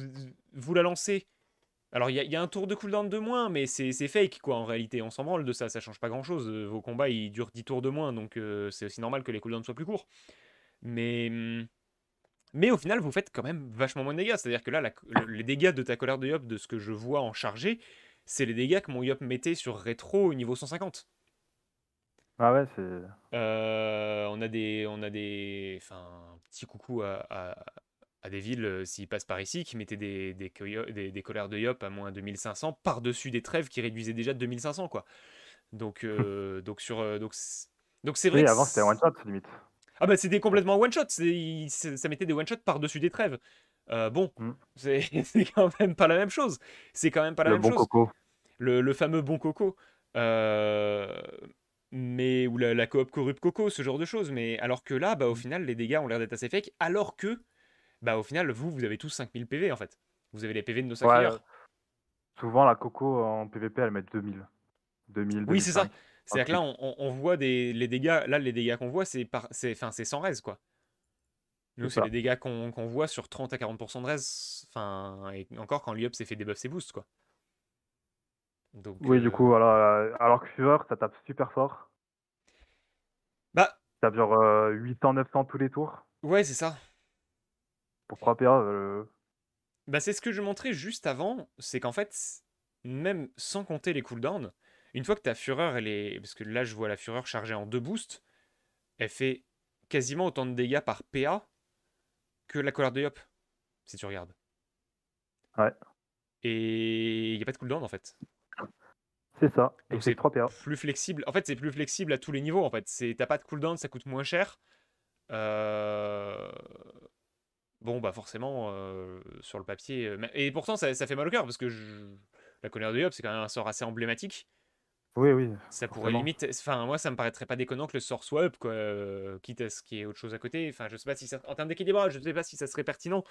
vous la lancez alors, il y, a un tour de cooldown de moins, mais c'est fake, quoi, en réalité. On s'en branle de ça, ça change pas grand-chose. Euh, vos combats, ils durent 10 tours de moins, donc euh, c'est aussi normal que les cooldowns soient plus courts. Mais... Hmm, mais au final, vous faites quand même vachement moins de dégâts. C'est-à-dire que là, les dégâts de ta colère de Yop, de ce que je vois en chargé, c'est les dégâts que mon Yop mettait sur rétro au niveau 150. Ah ouais, c'est... Euh, on a des... On a des... Enfin, petit coucou à, à des villes, euh, s'ils passent par ici, qui mettaient des, des, colères de yop à moins 2500 par-dessus des trêves qui réduisaient déjà de 2500, quoi. Donc, euh, donc sur, euh, donc, donc c'est vrai. avant c'était one shot limite. Ah bah c'était complètement one shot. ça mettait des one shot par-dessus des trêves. bon, hmm. c'est quand même pas la même chose. C'est quand même pas la le même bon chose. Coco. Le, fameux bon coco. mais ou la, coop corrupt coco, ce genre de choses. Mais alors que là, bah, au hmm. final, les dégâts ont l'air d'être assez fake. Alors que bah au final, vous, vous avez tous 5000 PV en fait. Vous avez les PV de nos 5 euh, Souvent, la Coco euh, en PVP, elle met 2000. 2000 oui, c'est ça. C'est-à-dire que là, on, on voit des, les dégâts. Là, les dégâts qu'on voit, c'est par, c'est, fin, c'est sans res, quoi. Nous, c'est, les dégâts qu'on, qu'on voit sur 30 à 40% de res. Enfin, et encore quand luiup s'est fait debuff, c'est boosts, quoi. oui, du euh, coup, alors, alors que Fureur, ça tape super fort. Bah. Ça tape genre 800-900 tous les tours. Ouais, c'est ça pour PA, Euh... Bah, c'est ce que je montrais juste avant, c'est qu'en fait, même sans compter les cooldowns, une fois que ta fureur, elle est. Parce que là, je vois la fureur chargée en deux boosts, elle fait quasiment autant de dégâts par PA que la colère de Yop, si tu regardes. Ouais. Et il n'y a pas de cooldown en fait. C'est ça. Et c'est 3 PA. Plus flexible. En fait, c'est plus flexible à tous les niveaux. En fait, t'as pas de cooldown, ça coûte moins cher. Euh bon, bah forcément, euh, sur le papier. Euh, et pourtant, ça, fait mal au cœur, parce que la colère de Yop c'est quand même un sort assez emblématique. Oui, oui. Ça pourrait limite. Enfin, moi, ça me paraîtrait pas déconnant que le sort soit up, quoi. Euh, quitte à ce qu'il y ait autre chose à côté. Enfin, je sais pas si En termes d'équilibrage, je sais pas si ça serait pertinent.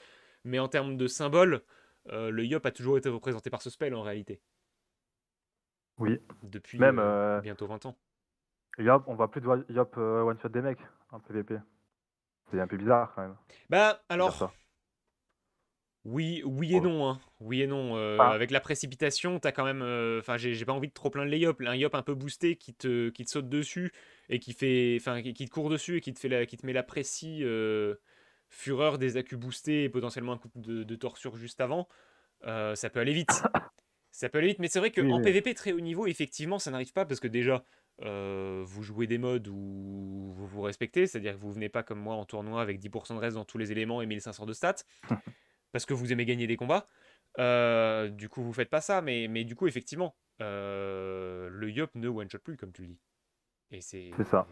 Mais en termes de symbole, le Yop a toujours été représenté par ce spell, en réalité. Oui. Depuis bientôt 20 ans. Yop, on va plus de Yop One Shot des mecs en PvP. C'est un peu bizarre quand même. Bah alors. Oui, oui et non, hein. oui et non. Euh, ah. Avec la précipitation, t'as quand même, euh, enfin, j'ai pas envie de trop plein de lay-up. un layup un peu boosté qui te, qui te saute dessus et qui fait, enfin, qui, te court dessus et qui te fait, qui te met la précis euh, fureur des accus boostés et potentiellement un coup de, de torsure juste avant. ça peut aller vite. ça peut aller vite, mais c'est vrai qu'en PvP très haut niveau, effectivement, ça n'arrive pas parce que déjà, euh, vous jouez des modes où vous vous respectez, c'est-à-dire que vous venez pas comme moi en tournoi avec 10% de reste dans tous les éléments et 1500 de stats, parce que vous aimez gagner des combats. Euh, du coup, vous faites pas ça, mais, mais du coup, effectivement, euh, le Yop ne one-shot plus, comme tu le dis. Et c'est. C'est ça.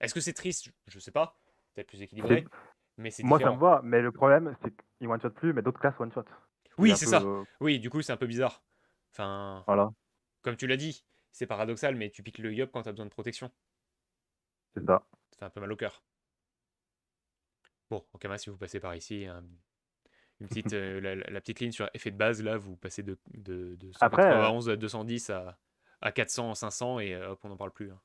Est-ce que c'est triste Je sais pas. Peut-être plus équilibré. Mais c'est Moi, ça me va, mais le problème, c'est qu'il one-shot plus, mais d'autres classes one-shot. Oui, c'est ça. Oui, du coup, c'est un peu bizarre. Enfin. Voilà. Comme tu l'as dit, c'est paradoxal, mais tu piques le Yop quand tu as besoin de protection. C'est ça. C'est un peu mal au cœur. Bon, ok, cas, si vous passez par ici, une petite, euh, la, petite ligne sur effet de base, là, vous passez de, de, de euh, à 210 à, 400, 500, et euh, hop, on n'en parle plus. Hein.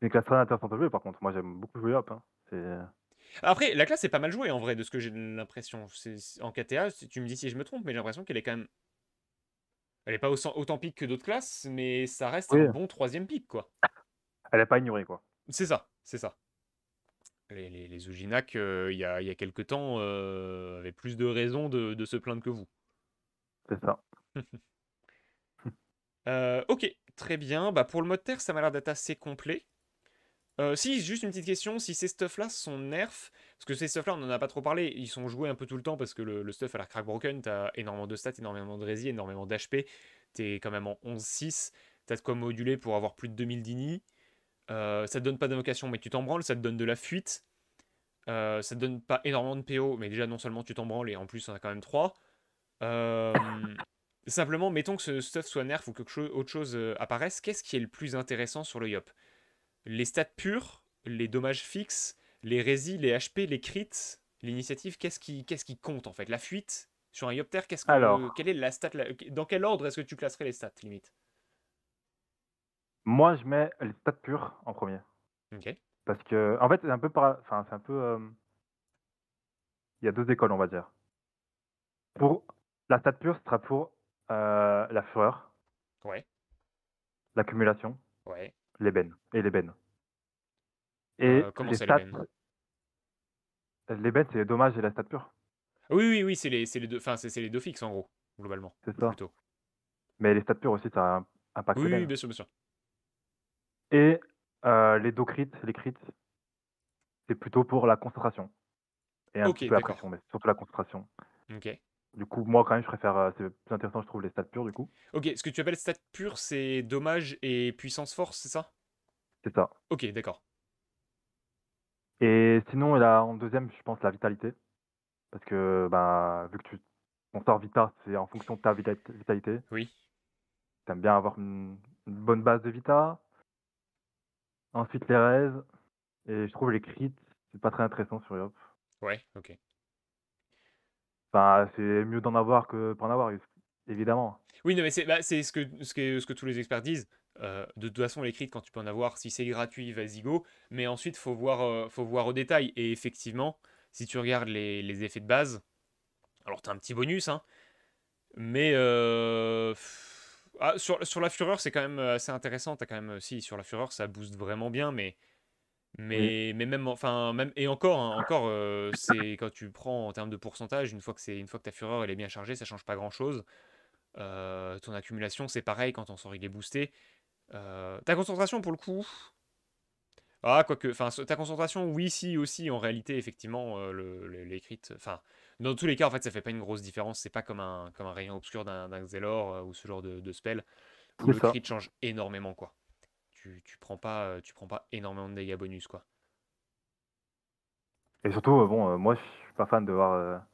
C'est classe à jouer, par contre. Moi, j'aime beaucoup jouer Yop. Hein. Après, la classe est pas mal jouée, en vrai, de ce que j'ai l'impression. En KTA, tu me dis si je me trompe, mais j'ai l'impression qu'elle est quand même elle n'est pas autant pique que d'autres classes, mais ça reste un bon troisième pique, quoi. Elle n'est pas ignoré, quoi. C'est ça, c'est ça. Les, les, euh, il, y a, quelque quelques temps, euh, avaient plus de raisons de, se plaindre que vous. C'est ça. Euh, ok, très bien. Bah, pour le mode terre, ça m'a l'air d'être assez complet. Euh, si, juste une petite question, si ces stuff là sont nerfs, parce que ces stuff là on n'en a pas trop parlé, ils sont joués un peu tout le temps parce que le, stuff à la broken, t'as énormément de stats, énormément de rési, énormément d'HP, t'es quand même en 11-6, t'as de quoi moduler pour avoir plus de 2000 dini, euh, ça te donne pas d'invocation mais tu t'en branles, ça te donne de la fuite, euh, ça te donne pas énormément de PO, mais déjà non seulement tu t'en branles et en plus on a quand même 3. simplement, mettons que ce stuff soit nerf ou que autre chose apparaisse, qu'est-ce qui est le plus intéressant sur le Yop les stats purs, les dommages fixes, les résis, les HP, les crits, l'initiative, qu'est-ce qui, quest qui compte en fait La fuite sur un Yopter, qu'est-ce Alors, quelle est la stat Dans quel ordre est-ce que tu classerais les stats limite Moi, je mets les stats pures en premier. Ok. Parce que, en fait, c'est un peu. c'est un peu. Euh, il y a deux écoles, on va dire. Pour la stat pure, ce sera pour euh, la fureur. Ouais. L'accumulation. Ouais l'ébène et l'ébène. Et euh, comment les stats. L'ébène, c'est les dommages et la stat pure. Oui, oui, oui, c'est les, les, deux, enfin, c'est les deux fixes en gros, globalement. C'est ça. Mais les stats pures aussi, ça a un impact. Oui, oui bien sûr, bien sûr. Et euh, les dos crits, les crits, c'est plutôt pour la concentration. Et un petit peu la pression, mais surtout la concentration. Ok. Du coup, moi, quand même, je préfère. Euh, c'est plus intéressant, je trouve, les stats purs, du coup. Ok, ce que tu appelles stats pures, c'est dommage et puissance force, c'est ça C'est ça. Ok, d'accord. Et sinon, là, en deuxième, je pense la vitalité. Parce que, bah, vu que tu, ton sort Vita, c'est en fonction de ta vitalité. Oui. T'aimes bien avoir une, bonne base de Vita. Ensuite, les raids. Et je trouve les crits, c'est pas très intéressant sur Yop. Ouais, ok c'est mieux d'en avoir que pas en avoir, évidemment. Oui, non, mais c'est bah, ce, que, ce que tous les experts disent. Euh, de, toute façon, les quand tu peux en avoir, si c'est gratuit, vas-y go. Mais ensuite, faut voir, euh, faut voir au détail. Et effectivement, si tu regardes les, effets de base, alors tu as un petit bonus, hein, mais euh, ah, sur, la fureur, c'est quand même assez intéressant. quand même, si sur la fureur, ça booste vraiment bien, mais mais, mais même, enfin, même, et encore, hein, encore euh, c'est quand tu prends en termes de pourcentage, une fois que, une fois que ta fureur elle est bien chargée, ça change pas grand chose. Euh, ton accumulation, c'est pareil quand on sort il est boosté. Euh, ta concentration, pour le coup. Ah, quoique. ta concentration, oui, si, aussi. En réalité, effectivement, le, Enfin, dans tous les cas, en fait, ça fait pas une grosse différence. C'est pas comme un, comme un rayon obscur d'un Xelor ou ce genre de, spell. Où le crit change énormément, quoi tu, prends pas euh, tu prends pas énormément de dégâts bonus quoi. Et surtout euh, bon euh, moi je suis pas fan de voir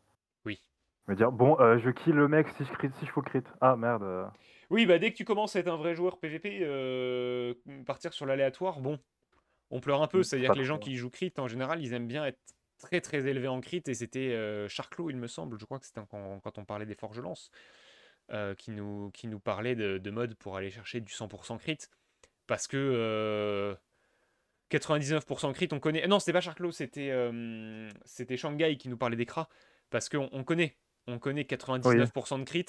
oui. me dire bon je kill le mec si je crit si je faut crit. Ah merde. Oui, bah dès que tu commences à être un vrai joueur PVP partir sur l'aléatoire, bon, on pleure un peu, mm, c'est-à-dire que les gens qui jouent crit en général, ils aiment bien être très très élevés en crit et c'était Charclo, il me semble, je crois que c'était quand, quand, on parlait des forges lance, qui, nous, qui nous parlait de, de mode pour aller chercher du 100% crit. Parce que 99% 99% crit, on connaît. Non, c'était pas Sharklaw, c'était euh, c'était Shanghai qui nous parlait des cras. Parce qu'on on connaît. On connaît 99% de crit.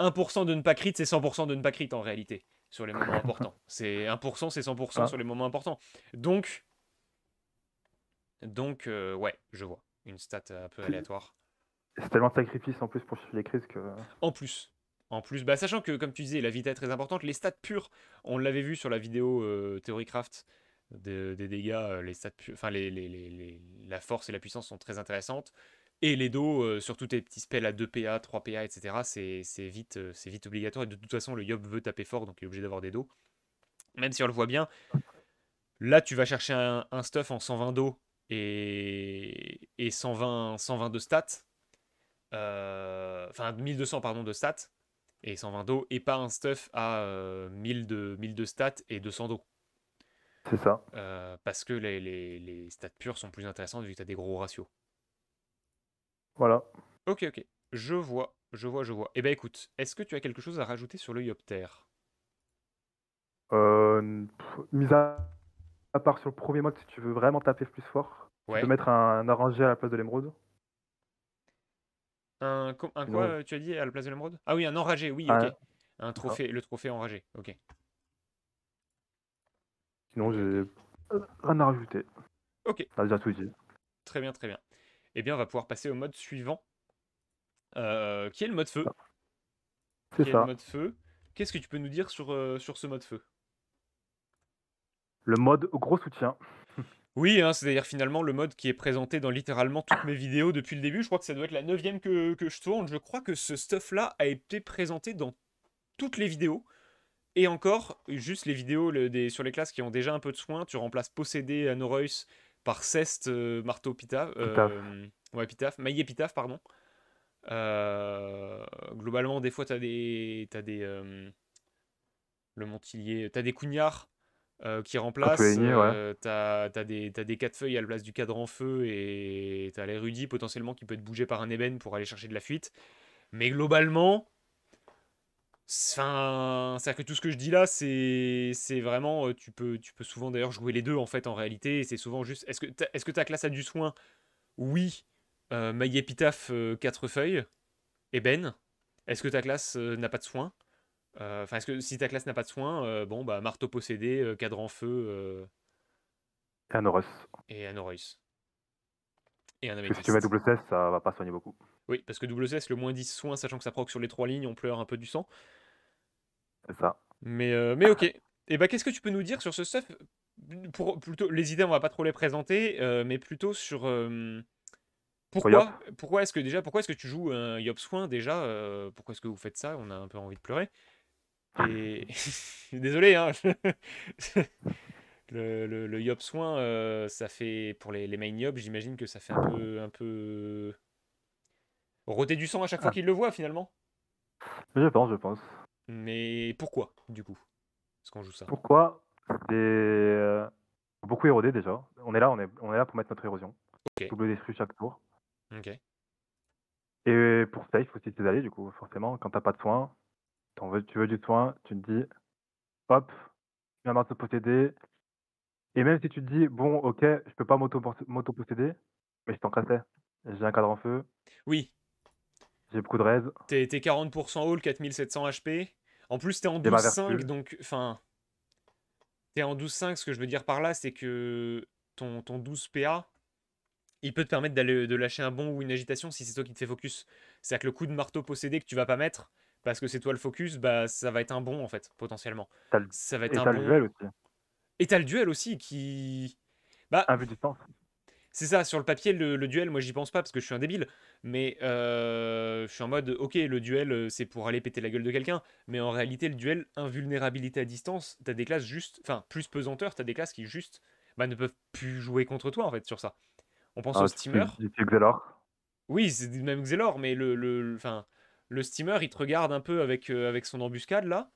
1% de ne pas crit, c'est 100% de ne pas crit en réalité. Sur les moments importants. C'est 1%, c'est 100% ah. sur les moments importants. Donc. Donc, euh, ouais, je vois. Une stat un peu aléatoire. C'est tellement de sacrifices, en plus pour chiffrer les crises que. En plus, en plus. Bah, sachant que, comme tu disais, la vitesse est très importante. Les stats purs, on l'avait vu sur la vidéo Théorie euh, Theorycraft des dégâts, euh, les stats enfin, les, la force et la puissance sont très intéressantes. Et les dos, euh, surtout tes petits spells à 2PA, 3PA, etc., c'est vite, c'est vite obligatoire. Et de toute façon, le yob veut taper fort, donc il est obligé d'avoir des dos. Même si on le voit bien, là, tu vas chercher un, stuff en 120 dos et, et 120, 120 de stats. Enfin, 1200, pardon, de stats et 120 d'eau, et pas un stuff à 1000, euh, de, de stats et 200 d'eau. C'est ça. Euh, parce que les, stats pures sont plus intéressantes vu que tu as des gros ratios. Voilà. Ok, ok. Je vois, je vois, je vois. Eh ben écoute, est-ce que tu as quelque chose à rajouter sur le Yopter euh, Mis à... part sur le premier mode, si tu veux vraiment taper plus fort, ouais. mettre un, un à la place de l'émeraude. Un, quoi, euh, tu as dit, à la place de l'émeraude Ah oui, un enragé, oui, ok. Un trophée, le trophée enragé, ok. Sinon, j'ai rien à rajouter. Ok. déjà tout dit. Très bien, très bien. Eh bien, on va pouvoir passer au mode suivant, euh, qui est le mode feu. C'est ça. Le mode feu. Qu'est-ce que tu peux nous dire sur, euh, sur ce mode feu Le mode gros soutien. Oui, hein, c'est-à-dire finalement le mode qui est présenté dans littéralement toutes mes vidéos depuis le début. Je crois que ça doit être la neuvième que, je tourne. Je crois que ce stuff-là a été présenté dans toutes les vidéos. Et encore, juste les vidéos sur les classes qui ont déjà un peu de soin, tu remplaces Possédé Anoreus, par Cest, euh, Marteau, Pitaf. Euh, ouais, Pitaf. Maillet Pitaf, pardon. Euh, globalement, des fois, t'as des. des. Euh, le Montillier. T'as des Cougnards euh, qui remplace. Tu euh, t'as as des, as quatre feuilles à la place du cadran feu et tu as l'érudit potentiellement qui peut être bougé par un ébène pour aller chercher de la fuite. Mais globalement, c'est-à-dire que tout ce que je dis là, c'est vraiment. Euh, tu peux, tu peux souvent d'ailleurs jouer les deux en fait en réalité. C'est souvent juste. Est-ce que, est que ta classe a du soin Oui. Euh, My 4 feuilles. Ébène. Est-ce que ta classe n'a pas de soin euh, enfin, est que si ta classe n'a pas de soins, euh, bon, bah, marteau possédé, euh, en feu. Et un Horus. Et un Horus. Et un Améthyste. Si tu mets double 16, ça va pas soigner beaucoup. Oui, parce que double 16, le moins 10 soins, sachant que ça proc sur les trois lignes, on pleure un peu du sang. C'est ça. Mais, mais ok. Et bah, qu'est-ce que tu peux nous dire sur ce stuff pour, plutôt, Les idées, on va pas trop les présenter, mais plutôt sur. pourquoi, pourquoi est-ce que déjà pourquoi est-ce que tu joues un Yop Soin déjà Pourquoi est-ce que vous faites ça On a un peu envie de pleurer. Ah. Et désolé, hein. le, le, soin, euh, ça fait pour les, main yop j'imagine que ça fait un peu, un peu roter du sang à chaque fois ah. qu'il le voit finalement. Je pense, je pense. Mais pourquoi, du coup Est-ce qu'on joue ça. Pourquoi C'est euh, beaucoup érodé déjà. On est là, on est, là pour mettre notre érosion. Double détruit chaque tour. Ok. Et pour ça, il faut aussi aller, du coup, forcément. Quand t'as pas de soin tu veux du soin, tu te dis, hop, j'ai un marteau possédé. Et même si tu te dis, bon, ok, je peux pas m'auto-posséder, mais je t'en cassais. J'ai un cadre en feu. Oui. J'ai beaucoup de raids. T'es 40% haul, 4700 HP. En plus, t'es en 12-5, donc, enfin. T'es en 12-5, ce que je veux dire par là, c'est que ton, 12 PA, il peut te permettre de lâcher un bon ou une agitation si c'est toi qui te fais focus. C'est-à-dire que le coup de marteau possédé que tu vas pas mettre, parce que c'est toi le focus, bah, ça va être un bon, en fait, potentiellement. Ça va être et un le duel aussi. Et t'as le duel aussi qui. Bah, un peu distance. C'est ça, sur le papier, le, duel, moi j'y pense pas parce que je suis un débile. Mais euh, je suis en mode, ok, le duel euh, c'est pour aller péter la gueule de quelqu'un. Mais en réalité, le duel, invulnérabilité à distance, t'as des classes juste. Enfin, plus pesanteur, t'as des classes qui juste bah, ne peuvent plus jouer contre toi en fait sur ça. On pense au ah, steamer. C'est Xelor. Oui, c'est même Xelor, mais le. enfin le steamer, il te regarde un peu avec, euh, avec son embuscade là.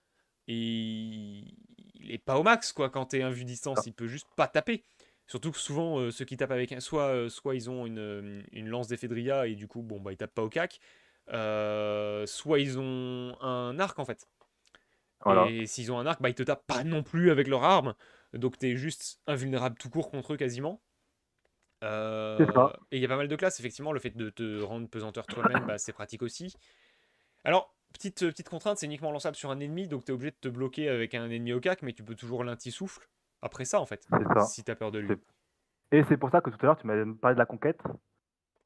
Et il est pas au max quoi quand t'es un vue distance, ah. il peut juste pas taper. Surtout que souvent euh, ceux qui tapent avec un, soit euh, soit ils ont une, lance d'éphédria et du coup bon bah ils tapent pas au cac, soit ils ont un arc en fait. Et s'ils ont un arc, bah ils te tapent pas non plus avec leur arme, donc t'es juste invulnérable tout court contre eux quasiment. et il y a pas mal de classes effectivement, le fait de te rendre pesanteur toi-même, bah, c'est pratique aussi. Alors, petite, euh, petite contrainte, c'est uniquement lançable sur un ennemi, donc tu es obligé de te bloquer avec un ennemi au cac, mais tu peux toujours l'inti-souffle après ça, en fait, si tu as peur de lui. Et c'est pour ça que tout à l'heure, tu m'as parlé de la conquête.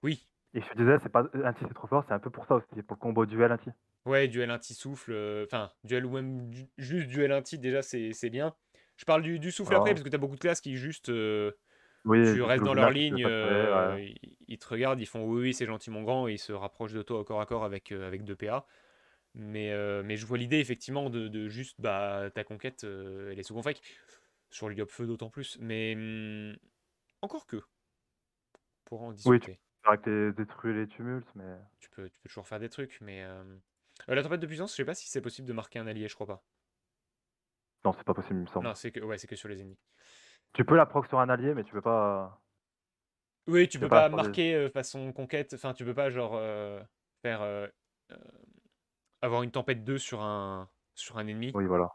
Oui. Et je te disais, c'est pas anti, c'est trop fort, c'est un peu pour ça aussi, pour le combo duel anti. Ouais, duel anti souffle, euh, enfin, duel ou même juste duel anti, déjà, c'est bien. Je parle du, souffle ah. après, parce que t'as beaucoup de classes qui juste euh, tu restes dans leur ligne, euh, ils, te regardent, ils font oui, oui, c'est gentil mon grand, ils se rapprochent de toi au corps à corps avec, euh, avec deux pa Mais, euh, mais je vois l'idée effectivement de, de, juste bah, ta conquête, elle est sous fake Sur le feu d'autant plus. Mais hmm, encore que. Pour en discuter. Oui, tu peux détruire les tumultes, mais. Tu peux, tu peux toujours faire des trucs, mais. la tempête de puissance, je sais pas si c'est possible de marquer un allié, je crois pas. Non, c'est pas possible, il me semble. Non, c'est que, ouais, que sur les ennemis. Tu peux la proc sur un allié, mais tu peux pas. Oui, tu, peux, pas, marquer euh, façon conquête. Enfin, tu peux pas genre euh, faire euh, avoir une tempête 2 sur un sur un ennemi. Oui, voilà.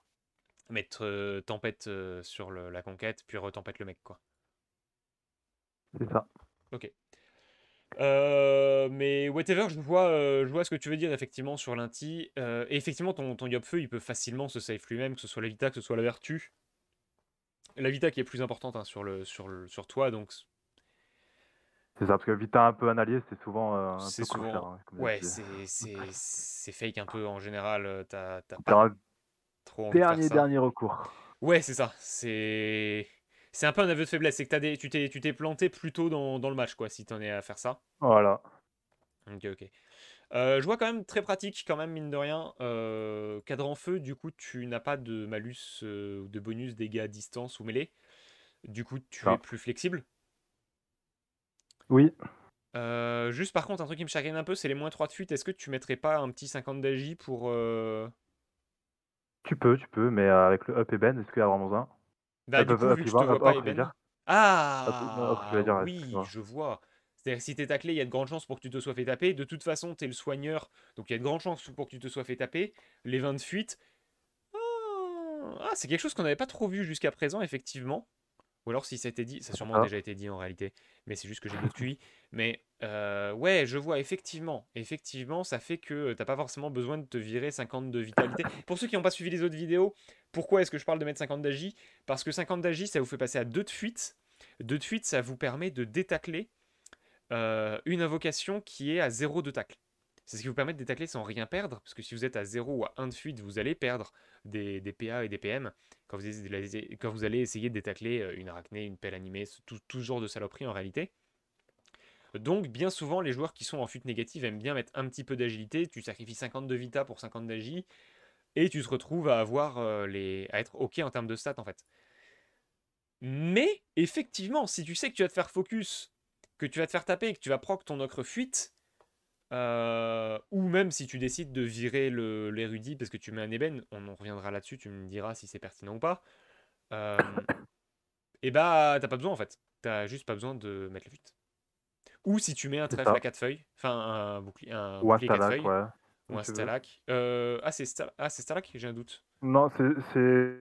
Mettre tempête sur la conquête, puis retempête le mec, quoi. C'est ça. Ok. mais whatever, je vois, je vois ce que tu veux dire effectivement sur l'inti. et effectivement, ton, ton feu, il peut facilement se safe lui-même, que ce soit la que ce soit la vertu la Vita qui est plus importante hein, sur, le, sur, le, sur toi, donc c'est ça, parce que Vita un peu analyse, c'est souvent euh, un peu souvent... Hein, ouais, c'est fake un peu en général. Euh, t'as pas trop dernier, de dernier recours. Ouais, c'est ça. C'est c'est un peu un aveu de faiblesse. C'est que as des... tu t'es planté plus tôt dans, dans le match, quoi, si t'en es à faire ça. Voilà. Ok, ok je vois quand même très pratique, quand même, mine de rien. Euh, cadran feu, du coup, tu n'as pas de malus ou de bonus dégâts à distance ou mêlée. Du coup, tu es plus flexible. Oui. juste par contre, un truc qui me chagrine un peu, c'est les moins 3 de fuite. Est-ce que tu mettrais pas un petit 50 d'agi pour. Tu peux, tu peux, mais avec le up et ben, est-ce qu'il y a vraiment un bah, du coup, vu je pas ah, oui, je vois. C'est-à-dire si t'es taclé, il y a de grandes chances pour que tu te sois fait taper. De toute façon, t'es le soigneur, donc il y a de grandes chances pour que tu te sois fait taper. Les 20 de fuite. Oh, ah, c'est quelque chose qu'on n'avait pas trop vu jusqu'à présent, effectivement. Ou alors si ça a été dit, ça a sûrement ah. déjà été dit en réalité, mais c'est juste que j'ai de cuit. Mais euh, ouais, je vois effectivement, effectivement, ça fait que euh, t'as pas forcément besoin de te virer 50 de vitalité. Pour ceux qui n'ont pas suivi les autres vidéos, pourquoi est-ce que je parle de mettre 50 d'agi Parce que 50 d'agi, ça vous fait passer à 2 de fuite. 2 de fuite, ça vous permet de détacler euh, une invocation qui est à 0 de tacle. C'est ce qui vous permet de détacler sans rien perdre, parce que si vous êtes à 0 ou à 1 de fuite, vous allez perdre des, PA et des PM quand vous, allez essayer de détacler euh, une arachnée, une pelle animée, tout, toujours genre de saloperie en réalité. Donc, bien souvent, les joueurs qui sont en fuite négative aiment bien mettre un petit peu d'agilité. Tu sacrifies 50 de vita pour 50 d'agi, et tu te retrouves à avoir euh, les, à être ok en termes de stats en fait. Mais effectivement, si tu sais que tu vas te faire focus que tu vas te faire taper et que tu vas proc ton ocre fuite, euh, ou même si tu décides de virer l'érudit parce que tu mets un ébène, on en reviendra là-dessus, tu me diras si c'est pertinent ou pas. et euh, eh bah, t'as pas besoin en fait. T'as juste pas besoin de mettre la fuite. Ou si tu mets un trèfle à 4 feuilles, enfin un bouclier, un ou un stalac, feuilles, ou un stalac. Euh, ah, c'est ah, stalac, j'ai un doute. Non, c'est.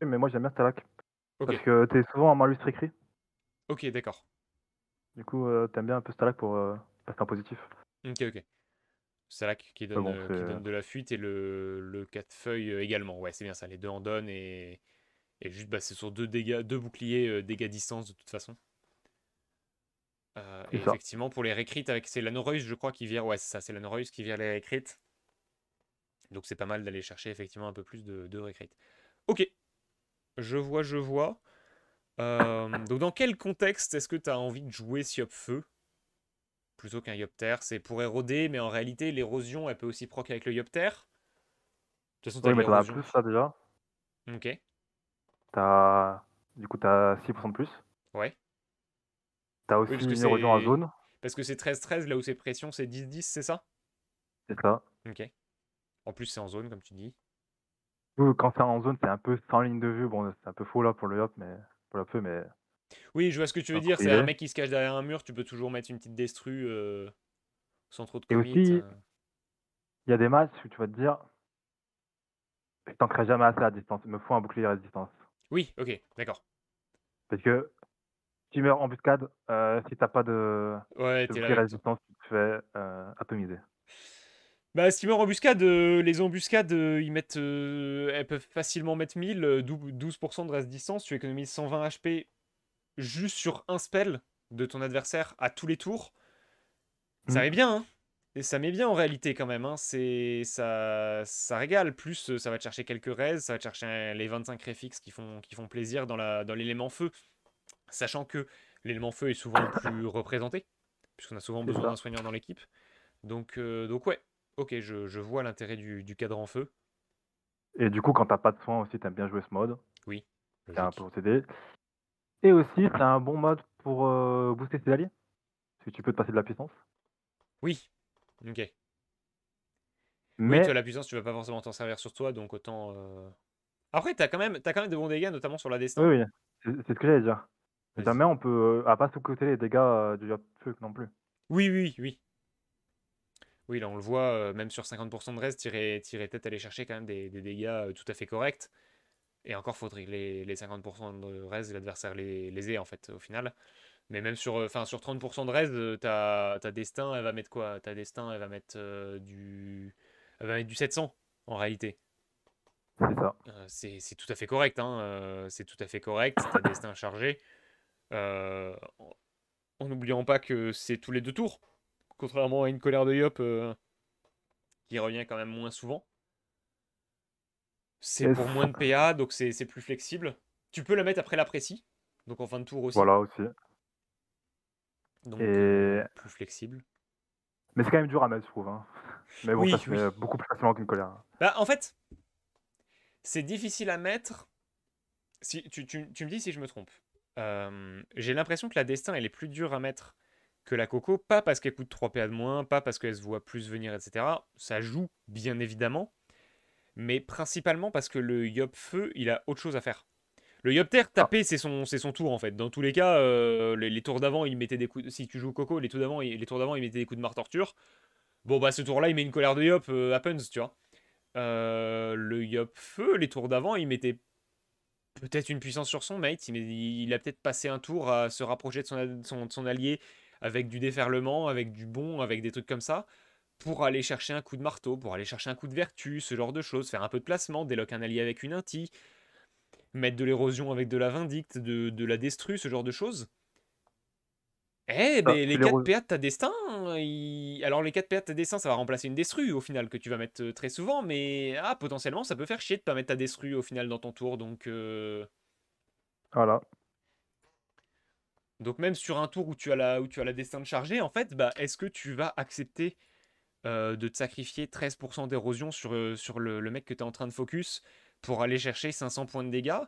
Mais moi j'aime bien stalac. Parce que t'es souvent en malus écrit. Ok, d'accord. Du coup, euh, t'aimes bien un peu Stalak pour passer euh, un positif. Ok, ok. Stalak qui donne, euh, qui donne de la fuite et le, 4 feuilles également. Ouais, c'est bien ça. Les deux en donnent et, et juste bah, c'est sur deux, dégâts, deux boucliers dégâts distance de toute façon. effectivement, pour les récrites, avec c'est l'anoreus, je crois, qui vient. Ouais, c'est ça, c'est l'anoreus qui vient les récrites. Donc c'est pas mal d'aller chercher effectivement un peu plus de, de récrites. Ok, je vois, je vois. Euh, donc dans quel contexte est-ce que tu as envie de jouer Siop Feu plutôt qu'un Yopter C'est pour éroder, mais en réalité l'érosion elle peut aussi proc avec le Yopter. De oui, mais t'en as plus ça déjà. Ok. Du coup, t'as 6% de plus. Ouais. T'as aussi une érosion en zone. Parce que c'est 13-13, là où c'est pression, c'est 10-10, c'est ça C'est ça. Ok. En plus, c'est en zone, comme tu dis. quand c'est en zone, c'est un peu sans ligne de vue. Bon, c'est un peu faux là pour le yop mais peu, mais. Oui, je vois ce que tu veux dire. C'est un mec qui se cache derrière un mur, tu peux toujours mettre une petite destrue euh, sans trop de commit. Et aussi, hein. il y a des matchs où tu vas te dire je t'ancrerai jamais assez à distance. Il me faut un bouclier à Oui, ok, d'accord. Parce que tu meurs en buscade, euh, si t'as pas de, ouais, de bouclier à tu te fais euh, atomiser. Bah, Steamer Embuscade, euh, les embuscades, euh, mettent, euh, elles peuvent facilement mettre 1000, 12% de reste distance, tu économises 120 HP juste sur un spell de ton adversaire à tous les tours. Ça mm. met bien, hein Et ça met bien en réalité quand même, hein. C'est, ça, ça régale. Plus, ça va te chercher quelques raids, ça va te chercher les 25 réfixes qui font, qui font plaisir dans, la, dans l'élément feu. Sachant que l'élément feu est souvent le plus représenté, puisqu'on a souvent besoin d'un soignant dans l'équipe. Donc, donc ouais, Ok, je, vois l'intérêt du, du en feu. Et du coup, quand t'as pas de soin aussi, t'aimes bien jouer ce mode. Oui. C'est un peu Et aussi, t'as un bon mode pour euh, booster tes alliés. Parce tu peux te passer de la puissance. Oui. Ok. Mais la puissance, tu vas pas forcément t'en servir sur toi, donc autant. Euh. Après, t'as quand même, as quand même de bons dégâts, notamment sur la destinée. Oui, oui. c'est ce que j'allais dire. Mais on peut, euh, à pas sous-côté les dégâts du truc non plus. Oui, oui, oui. Oui, là on le voit, euh, même sur 50% de reste, tirer, tirer tête aller chercher quand même des, dégâts euh, tout à fait corrects. Et encore faudrait que les, 50% de reste, l'adversaire les, les ait en fait au final. Mais même sur, euh, sur 30% de reste, ta, destin, elle va mettre quoi Ta destin, elle va mettre du. du 700 en réalité. C'est ça. c'est tout à fait correct, hein. c'est tout à fait correct, ta destin chargé. en n'oubliant pas que c'est tous les deux tours contrairement à une colère de Yop euh, qui revient quand même moins souvent. C'est pour moins de PA, donc c'est plus flexible. Tu peux la mettre après la précis, donc en fin de tour aussi. Voilà aussi. Donc euh, plus flexible. Mais c'est quand même dur à mettre, je trouve. Hein. Mais bon, ça beaucoup plus facilement qu'une colère. Bah, en fait, c'est difficile à mettre. Si, tu, me dis si je me trompe. Euh, j'ai l'impression que la destin, elle est plus dure à mettre que la Coco, pas parce qu'elle coûte 3PA de moins, pas parce qu'elle se voit plus venir, etc. Ça joue, bien évidemment, mais principalement parce que le Yop Feu, il a autre chose à faire. Le Yop Terre, ah. taper, c'est son, son tour, en fait. Dans tous les cas, euh, les, tours d'avant, il mettait des coups... De... Si tu joues Coco, les tours d'avant, il, les tours d'avant, il mettait des coups de mort torture. Bon, bah, ce tour-là, il met une colère de Yop, euh, happens, tu vois. Euh, le Yop Feu, les tours d'avant, il mettait peut-être une puissance sur son mate. Il, il a peut-être passé un tour à se rapprocher de son allié avec du déferlement, avec du bon, avec des trucs comme ça, pour aller chercher un coup de marteau, pour aller chercher un coup de vertu, ce genre de choses, faire un peu de placement, déloquer un allié avec une inti, mettre de l'érosion avec de la vindicte, de, la destru, ce genre de choses. Eh, ah, les 4 PA de ta destin, alors les 4 PA de destin, ça va remplacer une destru au final que tu vas mettre euh, très souvent, mais ah, potentiellement ça peut faire chier de pas mettre ta destru au final dans ton tour, donc. Euh, voilà. Donc même sur un tour où tu as la, où tu as la destin de en fait, bah, est-ce que tu vas accepter euh, de te sacrifier 13% d'érosion sur, euh, sur le, mec que tu es en train de focus pour aller chercher 500 points de dégâts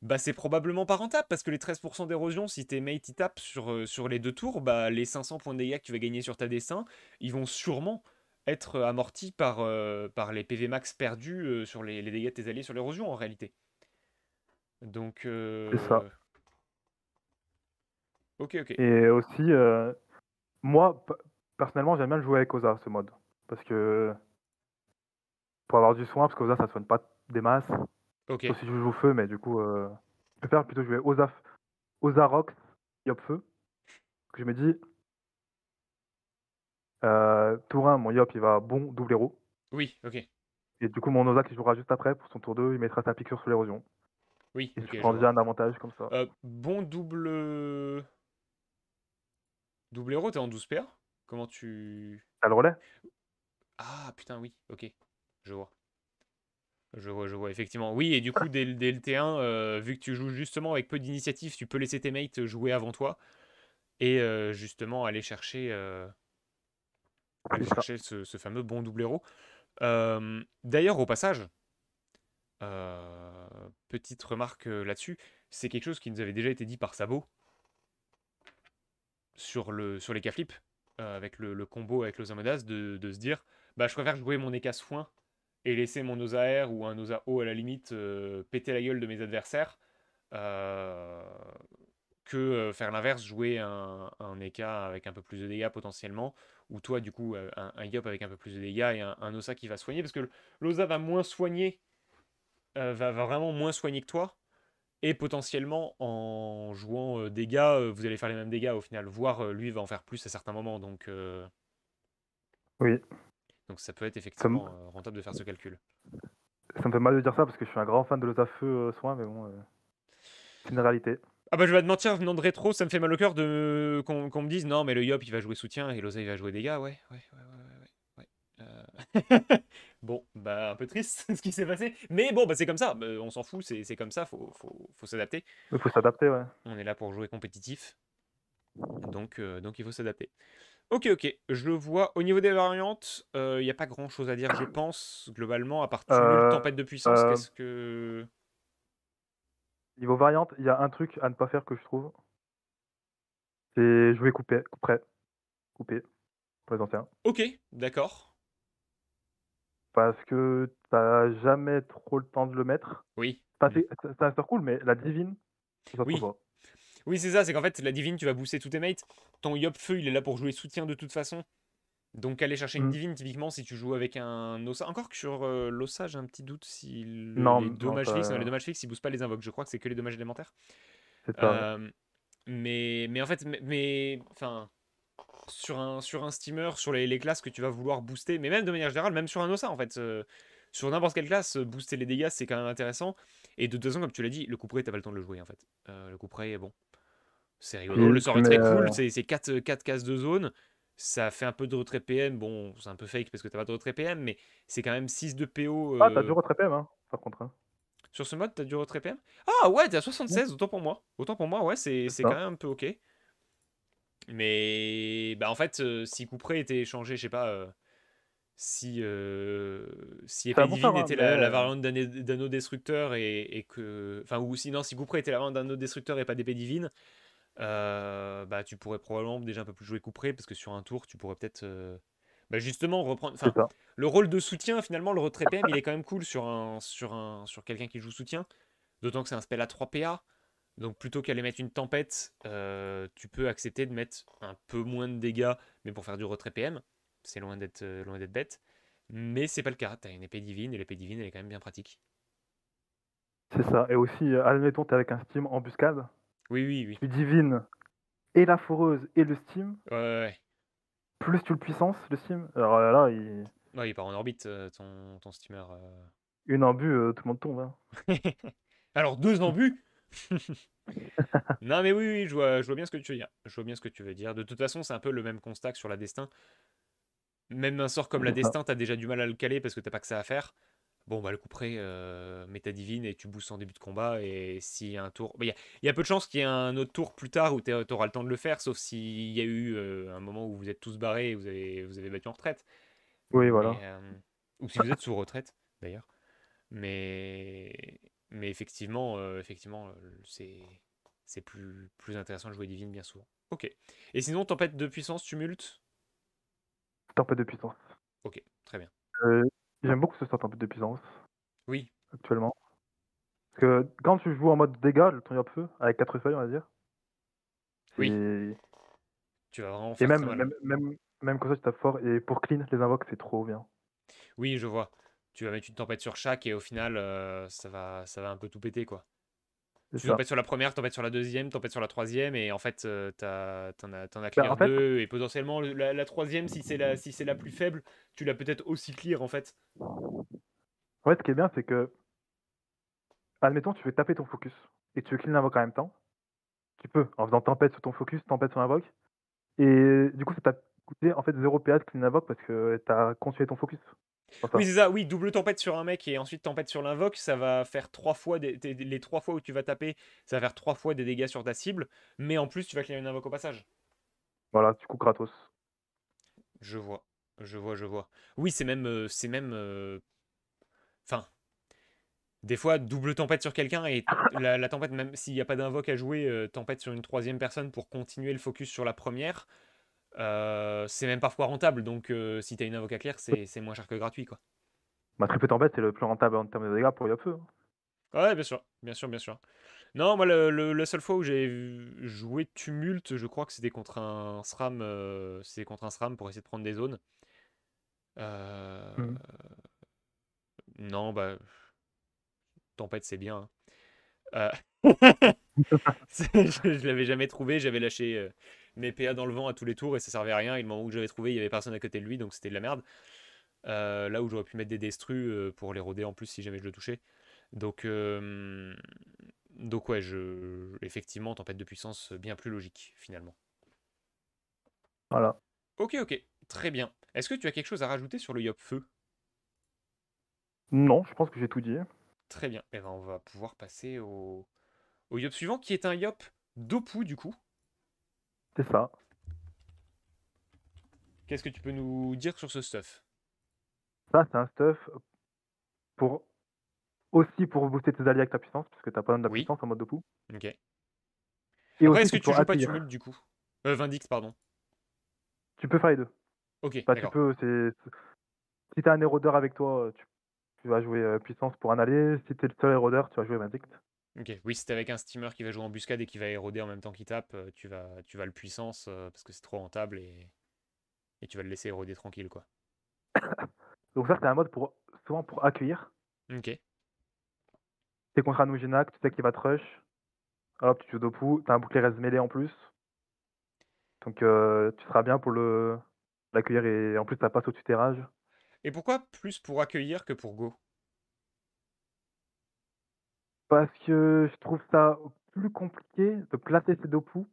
bah c'est probablement pas rentable parce que les 13% d'érosion, si tes mates tapent sur, euh, sur les deux tours, bah les 500 points de dégâts que tu vas gagner sur ta destin, ils vont sûrement être amortis par, par les PV max perdus sur les, dégâts de tes alliés sur l'érosion en réalité. Donc. c'est ça. Ok, ok. Et aussi, euh, moi, personnellement, j'aime bien le jouer avec Oza, ce mode. Parce que. Pour avoir du soin, parce qu'Oza, ça soigne pas des masses. Ok. si je joue feu, mais du coup, euh, je préfère plutôt jouer Oza, Oza Rock Yop Feu. Que je me dis. Euh, tour 1, mon Yop, il va bon double héros. Oui, ok. Et du coup, mon Oza qui jouera juste après, pour son tour 2, il mettra sa piqûre sur l'érosion. Oui. Et tu prends déjà un avantage comme ça. Euh, bon double. Double héros, t'es en 12 paires. Comment tu. T'as le relais Ah putain, oui, ok, je vois. Je vois, je vois, effectivement. Oui, et du coup, dès, le T1, euh, vu que tu joues justement avec peu d'initiative, tu peux laisser tes mates jouer avant toi et euh, justement aller chercher, euh, aller chercher ce, ce, fameux bon double héros. D'ailleurs, au passage, petite remarque là-dessus, c'est quelque chose qui nous avait déjà été dit par Sabot sur, le, sur les K-Flip, euh, avec le, combo avec l'osa de, de se dire bah, je préfère jouer mon Eka Soin et laisser mon Osa R ou un Osa O à la limite euh, péter la gueule de mes adversaires euh, que faire l'inverse, jouer un, un Eka avec un peu plus de dégâts potentiellement, ou toi du coup un, un avec un peu plus de dégâts et un, Osa qui va soigner, parce que l'Osa va moins soigner, va, va, vraiment moins soigner que toi, et potentiellement, en jouant euh, dégâts, euh, vous allez faire les mêmes dégâts au final, voire euh, lui va en faire plus à certains moments. Donc, Oui. Donc ça peut être effectivement rentable de faire ce calcul. Ça me fait mal de dire ça parce que je suis un grand fan de l'os à soin, mais bon, c'est une réalité. Ah bah je vais te mentir, venant de rétro, ça me fait mal au cœur de... qu'on me dise non mais le Yop il va jouer soutien et l'Osa il va jouer dégâts, ouais, ouais, ouais, ouais, ouais. Bon, bah un peu triste ce qui s'est passé, mais bon, bah c'est comme ça, bah, on s'en fout, c'est comme ça, faut, faut, s'adapter. Il faut s'adapter, ouais. On est là pour jouer compétitif, donc, euh, donc il faut s'adapter. Ok, ok, je le vois. Au niveau des variantes, euh, il n'y a pas grand chose à dire, je pense, globalement, à part euh, tempête de puissance. Euh, qu'est-ce que. Niveau variante, il y a un truc à ne pas faire que je trouve c'est jouer coupé, prêt, couper, pour les Ok, d'accord parce que t'as jamais trop le temps de le mettre. Oui. Mmh. c'est un cool, mais la divine, oui. oui, c'est ça, c'est qu'en fait, la divine, tu vas booster tous tes mates. Ton Yop Feu, il est là pour jouer soutien de toute façon. Donc aller chercher une mmh. divine, typiquement, si tu joues avec un Ossa. Encore que sur euh, l'ossage j'ai un petit doute si non, les dommages fixes, non, les dommages fixes, ils boostent pas les invoques. Je crois que c'est que les dommages élémentaires. C'est euh, mais, mais en fait, mais, enfin, sur un, sur un steamer, sur les, les, classes que tu vas vouloir booster, mais même de manière générale, même sur un OSA en fait. sur n'importe quelle classe, euh, booster les dégâts, c'est quand même intéressant. Et de toute façon, comme tu l'as dit, le coup tu t'as pas le temps de le jouer en fait. Euh, le coup bon, c'est rigolo. le sort est très cool, euh, c'est 4, 4 cases de zone. Ça fait un peu de retrait PM. Bon, c'est un peu fake parce que t'as pas de retrait PM, mais c'est quand même 6 de PO. Ah, t'as du retrait PM, hein, par contre. Hein. Sur ce mode, t'as du retrait PM Ah ouais, t'es à 76, autant pour moi. Autant pour moi, ouais, c'est quand même un peu ok. Mais bah, en fait, si Coupré était échangé, je sais pas, si, si Divine hein, était la, variante d'un destructeur et, que. Enfin, ou sinon, si Coupré était la variante d'un destructeur et pas d'épée divine, bah, tu pourrais probablement déjà un peu plus jouer Coupré parce que sur un tour, tu pourrais peut-être. Bah, justement, reprendre. Le rôle de soutien, finalement, le retrait PM, il est quand même cool sur, un, sur, un, sur quelqu'un qui joue soutien. D'autant que c'est un spell à 3 PA. Donc plutôt qu'aller mettre une tempête, euh, tu peux accepter de mettre un peu moins de dégâts, mais pour faire du retrait PM. C'est loin d'être euh, loin d'être bête. Mais c'est pas le cas. T'as une épée divine et l'épée divine elle est quand même bien pratique. C'est ça. Et aussi, euh, admettons, t'es avec un steam embuscade. Oui, oui, oui. Divine et la foreuse et le steam. Ouais, ouais, Plus tu le puissances, le steam. Alors là, il. Non, il part en orbite, ton, steamer. Une embue, tout le monde tombe. Hein. Alors deux embus non, mais oui, oui je, vois, je, vois, bien ce que tu veux dire. Je vois bien ce que tu veux dire. De toute façon, c'est un peu le même constat que sur la destin. Même un sort comme la destin, t'as déjà du mal à le caler parce que t'as pas que ça à faire. Bon, bah le près euh, méta divine et tu boostes en début de combat. Et s'il y a un tour. Bah, il y, a peu de chances qu'il y ait un autre tour plus tard où t'auras le temps de le faire, sauf s'il y a eu euh, un moment où vous êtes tous barrés et vous avez, vous avez battu en retraite. Oui, voilà. Euh, ou si vous êtes sous retraite, d'ailleurs. Mais mais effectivement, euh, effectivement euh, c'est, c'est plus, plus intéressant de jouer Divine bien souvent. Ok. Et sinon, tempête de puissance, tumulte Tempête de puissance. Ok, très bien. Euh, j'aime beaucoup ce sort tempête de puissance. Oui. Actuellement. Parce que quand tu joues en mode dégâts, le tournoi de feu, avec 4 feuilles, on va dire. Oui. Tu vas vraiment faire Et même, même, même, comme ça, tu tapes fort. Et pour clean, les invoques, c'est trop bien. Oui, je vois tu vas mettre une tempête sur chaque et au final, euh, ça, va, ça va un peu tout péter, quoi. Tu tempête sur la première, tempête sur la deuxième, tempête sur la troisième, et en fait, euh, tu t'en as, bah, clear deux, et potentiellement, la, troisième, si c'est la, si la plus faible, tu l'as peut-être aussi clear, en fait. Ouais, ce qui est bien, c'est que, admettons, tu veux taper ton focus, et tu veux clean l'invoque en même temps, tu peux, en faisant tempête sur ton focus, tempête sur l'invoke. et du coup, ça t'a coûté, en fait, 0 PA de clean l'invoque, parce que t'as conçu ton focus. Oui, c'est ça, oui, double tempête sur un mec et ensuite tempête sur l'invoque, ça va faire trois fois des, les trois fois où tu vas taper, ça va faire trois fois des dégâts sur ta cible, mais en plus tu vas clear une invoque au passage. Voilà, du coup Kratos. Je vois, je vois, je vois. Oui, c'est même. Euh, c'est même euh, Enfin. Des fois, double tempête sur quelqu'un et la, tempête, même s'il n'y a pas d'invoque à jouer, euh, tempête sur une troisième personne pour continuer le focus sur la première. Euh, c'est même parfois rentable, donc euh, si tu as une avocat claire, c'est moins cher que gratuit. quoi. Ma bah, très peu tempête, c'est le plus rentable en termes de dégâts pour Yopfeu, peu hein. ah Ouais, bien sûr, bien sûr, bien sûr. Non, moi, le, le, la seule fois où j'ai joué Tumulte, je crois que c'était contre un SRAM, euh, contre un SRAM pour essayer de prendre des zones. Mmh. Non, bah, Tempête, c'est bien. Hein. je, je l'avais jamais trouvé, j'avais lâché mes PA dans le vent à tous les tours et ça servait à rien. Et le moment où j'avais trouvé, il n'y avait personne à côté de lui, donc c'était de la merde. Euh, là où j'aurais pu mettre des destrus euh, pour les roder en plus si jamais je le touchais. Donc, euh, donc ouais, je... effectivement, tempête de puissance bien plus logique finalement. Voilà. Ok, ok, très bien. Est-ce que tu as quelque chose à rajouter sur le Yop Feu Non, je pense que j'ai tout dit. Très bien. Et eh ben, on va pouvoir passer au, au Yop suivant qui est un Yop d'Opou du coup. C'est ça. Qu'est-ce que tu peux nous dire sur ce stuff Ça, c'est un stuff pour aussi pour booster tes alliés avec ta puissance, parce que t'as pas besoin de la puissance en mode de pou. Ok. est-ce que tu joues pas mull du coup euh, Vindix, pardon. Tu peux faire les deux. Ok. tu peux, Si t'as un érodeur avec toi, tu, vas jouer euh, puissance pour un allié. Si t'es le seul érodeur, tu vas jouer Vindix. Ok, oui, si t'es avec un steamer qui va jouer en buscade et qui va éroder en même temps qu'il tape, euh, tu vas, tu vas le puissance euh, parce que c'est trop rentable et, tu vas le laisser éroder tranquille, quoi. Donc ça, c'est un mode pour souvent pour accueillir. Ok. T'es contre un tu sais qu'il va te Hop, tu joues Dopu, t'as un bouclier reste mêlé en plus. Donc euh, tu seras bien pour le l'accueillir et en plus t'as passe au tutérage. Et pourquoi plus pour accueillir que pour go parce que je trouve ça plus compliqué de placer ses dopous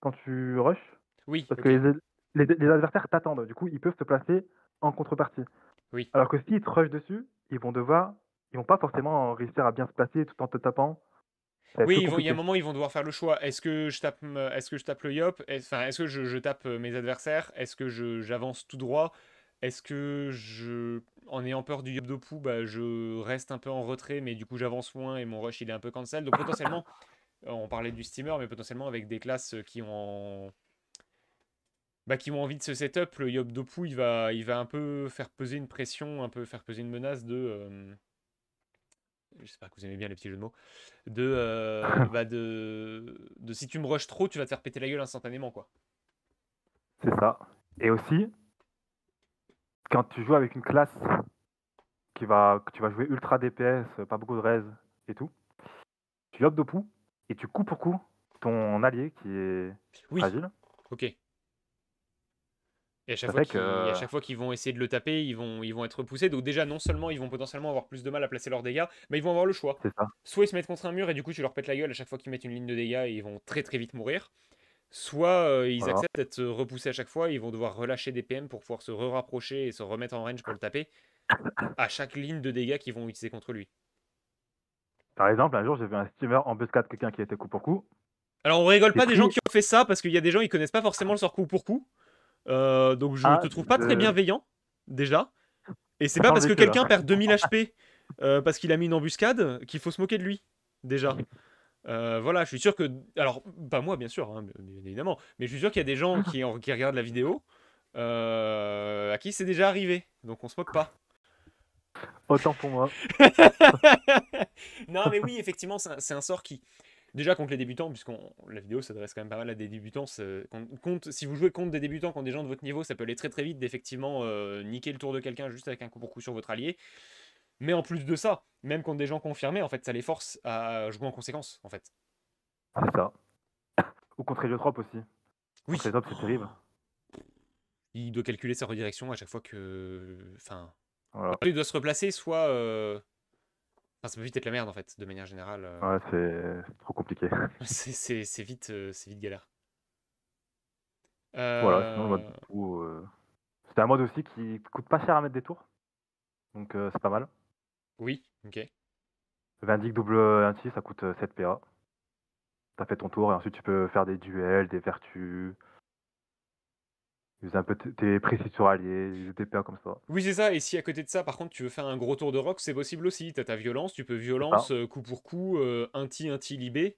quand tu rushes. Oui. Parce que les, adversaires t'attendent. Du coup, ils peuvent te placer en contrepartie. Oui. Alors que s'ils te rushent dessus, ils vont devoir, ils vont pas forcément réussir à bien se placer tout en te tapant. Oui, il y a un moment, ils vont devoir faire le choix. Est-ce que je tape, euh, est-ce que je tape le yop Enfin, est-ce que je, tape euh, mes adversaires Est-ce que j'avance tout droit Est-ce que je en ayant peur du yop de pou, bah, je reste un peu en retrait, mais du coup j'avance moins et mon rush il est un peu cancel. Donc potentiellement, on parlait du steamer, mais potentiellement avec des classes qui ont, bah, qui ont envie de ce setup, le yop de pou il va, il va un peu faire peser une pression, un peu faire peser une menace de. Euh, je sais pas, que vous aimez bien les petits jeux de mots. De, euh, bah, de, de si tu me rushes trop, tu vas te faire péter la gueule instantanément. quoi. C'est ça. Et aussi, quand tu joues avec une classe qui va, que tu vas jouer ultra DPS, pas beaucoup de res et tout, tu hop de pou et tu coupes pour coup ton allié qui est oui. Ok. Et à chaque, fois qu'ils vont essayer de le taper, ils vont, ils vont être repoussés. Donc déjà, non seulement ils vont potentiellement avoir plus de mal à placer leurs dégâts, mais ils vont avoir le choix. Ça. Soit ils se mettent contre un mur et du coup tu leur pètes la gueule à chaque fois qu'ils mettent une ligne de dégâts et ils vont très très vite mourir soit euh, ils acceptent d'être euh, repoussés à chaque fois, ils vont devoir relâcher des PM pour pouvoir se rapprocher et se remettre en range pour le taper à chaque ligne de dégâts qu'ils vont utiliser contre lui. Par exemple, un jour, j'ai vu un steamer embuscade quelqu'un qui était coup pour coup. Alors, on rigole pas des gens qui ont fait ça parce qu'il y a des gens ils connaissent pas forcément le sort coup pour coup. Euh, donc, je ah, te trouve pas très bienveillant déjà. Et c'est pas parce que hein. quelqu'un perd 2000 HP parce qu'il a mis une embuscade qu'il faut se moquer de lui déjà. Euh, voilà, je suis sûr que. Alors, pas moi, bien sûr, hein, évidemment, mais je suis sûr qu'il y a des gens ah. qui, qui regardent la vidéo euh, à qui c'est déjà arrivé, donc on se moque pas. Autant pour moi. non, mais oui, effectivement, c'est un, sort qui. Déjà contre les débutants, puisqu'on la vidéo s'adresse quand même pas mal à des débutants. Compte, si vous jouez contre des débutants, contre des gens de votre niveau, ça peut aller très très vite d'effectivement euh, niquer le tour de quelqu'un juste avec un coup pour coup sur votre allié. Mais en plus de ça, même contre des gens confirmés, en fait, ça les force à jouer en conséquence, en fait. C'est ça. Ou contre trop aussi. Oui. c'est terrible. Il doit calculer sa redirection à chaque fois que. Enfin. Il doit se replacer, soit. Euh, enfin, ça peut vite être la merde, en fait, de manière générale. Euh. Ouais, c'est trop compliqué. c'est vite, euh, c'est vite galère. Voilà, sinon, mode bah, C'est un mode aussi qui coûte pas cher à mettre des tours. Donc, c'est pas mal. Oui, ok. Vindic double euh, ainsi, ça coûte 7 PA. T'as fait ton tour et ensuite tu peux faire des duels, des vertus. un peu tes précis sur alliés, tes PA comme ça. Oui, c'est ça. Et si à côté de ça, par contre, tu veux faire un gros tour de rock, c'est possible aussi. T'as ta violence, tu peux violence, euh, coup pour coup, anti, euh, anti libé.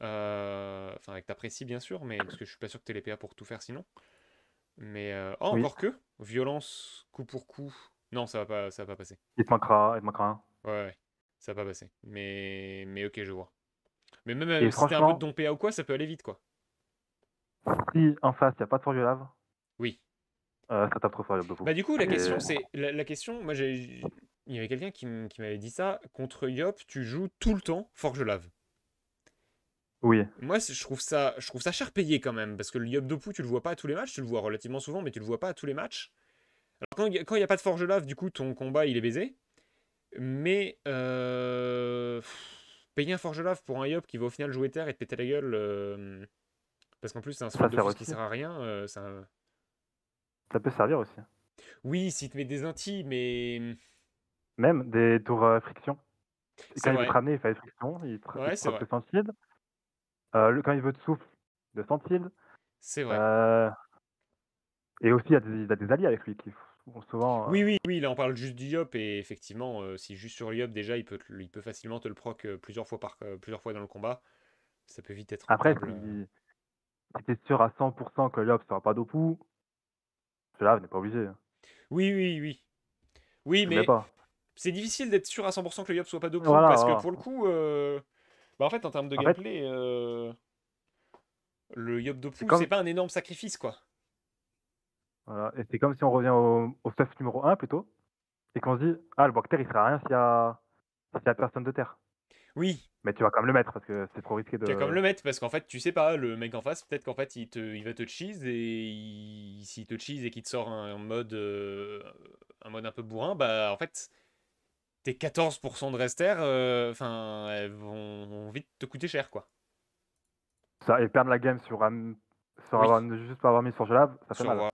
Enfin, avec ta précis, bien sûr, mais parce que je suis pas sûr que t'aies les PA pour tout faire sinon. Mais oh, encore que violence, coup pour coup, non, ça va pas, ça va pas passer. Il te manquera, il manquera Ouais, ça va pas passer. Mais, mais ok, je vois. Mais même euh, si un peu de PA ou quoi, ça peut aller vite, quoi. Si en face, il n'y a pas de forge lave. Oui. Euh, ça tape trop fort, Bah, du coup, la question, c'est. La, question, moi, j'ai. Il y avait quelqu'un qui m'avait dit ça. Contre Yop, tu joues tout le temps Forge Lave. Oui. Moi, je trouve ça, je trouve ça cher payé quand même, parce que le Yop de Pou, tu le vois pas à tous les matchs, tu le vois relativement souvent, mais tu le vois pas à tous les matchs. Alors, quand il n'y a pas de forge lave, du coup, ton combat, il est baisé. Mais euh, payer un forge lave pour un Yop qui va au final jouer terre et te péter la gueule. Euh, parce qu'en plus, c'est un souffle de qui sert à rien. Euh, ça... peut servir aussi. Oui, si tu mets des intis, mais. Même des tours friction. Quand vrai. il veut te ramener, il fait des frictions. Il te, ouais, quand il veut te souffle, de centide. C'est vrai. Et aussi, il y a des, alliés avec lui qui font souvent. Euh, oui, oui, oui, là on parle juste du Yop, et effectivement, euh, si juste sur le Yop, déjà, il peut, il peut facilement te le proc euh, plusieurs fois, par, plusieurs fois dans le combat. Ça peut vite être. Après, si t'es sûr à 100% que Yop sera pas Dopu, cela n'est pas obligé. Hein. Oui, oui, oui. Oui, mais c'est difficile d'être sûr à 100% que le Yop soit pas Dopu, parce que pour le coup. Bah, en fait, en termes de gameplay, le Yop dopou, c'est pas un énorme sacrifice, quoi. Et c'est comme si on revient au, au stuff numéro 1 plutôt, et qu'on se dit Ah, le Boacter, il sert à rien s'il y a, s'il y a personne de terre. Oui. Mais tu vas quand même le mettre parce que c'est trop risqué de. Tu vas quand même le mettre parce qu'en fait, tu sais pas, le mec en face, peut-être qu'en fait, il, te, il va te cheese et s'il te cheese et qu'il te sort un, mode, euh, un mode un peu bourrin, bah en fait, tes 14% de rester, euh, enfin, elles vont, vont, vite te coûter cher quoi. Ça, et perdre la game sur un sur avoir, juste avoir mis sur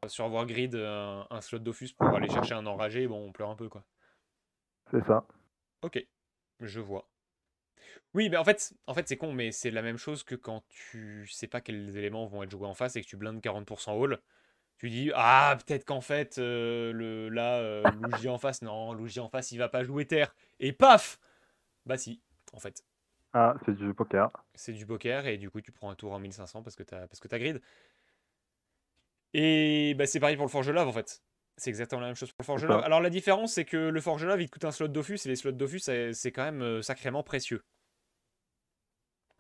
sur hein. grid euh, un, slot d'offus pour aller chercher un enragé, bon, on pleure un peu, quoi. C'est ça. Ok, je vois. Oui, mais en fait, en fait c'est con, mais c'est la même chose que quand tu sais pas quels éléments vont être joués en face et que tu blindes 40% haul, Tu dis, ah, peut-être qu'en fait, euh, le, là, euh, en face, non, Luigi en face, il va pas jouer terre. Et paf Bah si, en fait. Ah, c'est du poker. C'est du poker et du coup tu prends un tour en 1500 parce que t'as parce que grid. Et bah, c'est pareil pour le Forge Love en fait. C'est exactement la même chose pour le Forge Love. Alors la différence c'est que le Forge Love il te coûte un slot d'Offus et les slots Dofus c'est quand même euh, sacrément précieux.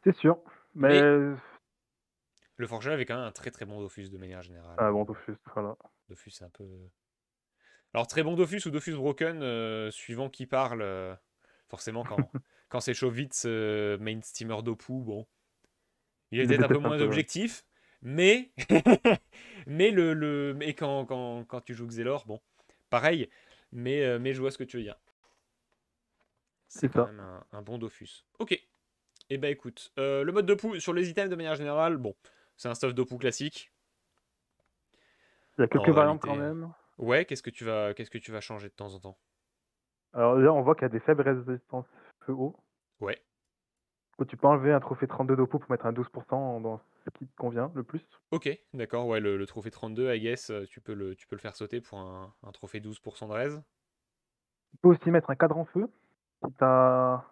C'est sûr, mais... Le Forge Love est quand même un très très bon Dofus de manière générale. Ah bon Dofus, voilà. Dofus c'est un peu... Alors très bon Dofus ou Dofus Broken, euh, suivant qui parle, euh, forcément quand... Quand c'est Chauvitz euh, main steamer d'Opu, bon. Il a peut-être un peu moins objectif, mais. mais le, le... Et quand, quand, tu joues Xelor, bon. Pareil, mais, euh, mais je vois ce que tu veux dire. C'est quand même un, bon Dofus. Ok. Et eh ben écoute, euh, le mode Dopu sur les items de manière générale, bon, c'est un stuff Dopu classique. Il y a quelques quand euh, même. Ouais, qu'est-ce que tu vas qu'est-ce que tu vas changer de temps en temps Alors là, on voit qu'il y a des faibles résistances peu Ouais. tu peux enlever un trophée 32 d'opou pour mettre un 12% dans ce qui te convient le plus. Ok, d'accord. Ouais, le, trophée 32, I guess, euh, tu peux le, tu peux le faire sauter pour un, trophée 12% de raise. Tu peux aussi mettre un cadre en feu. Si t'as.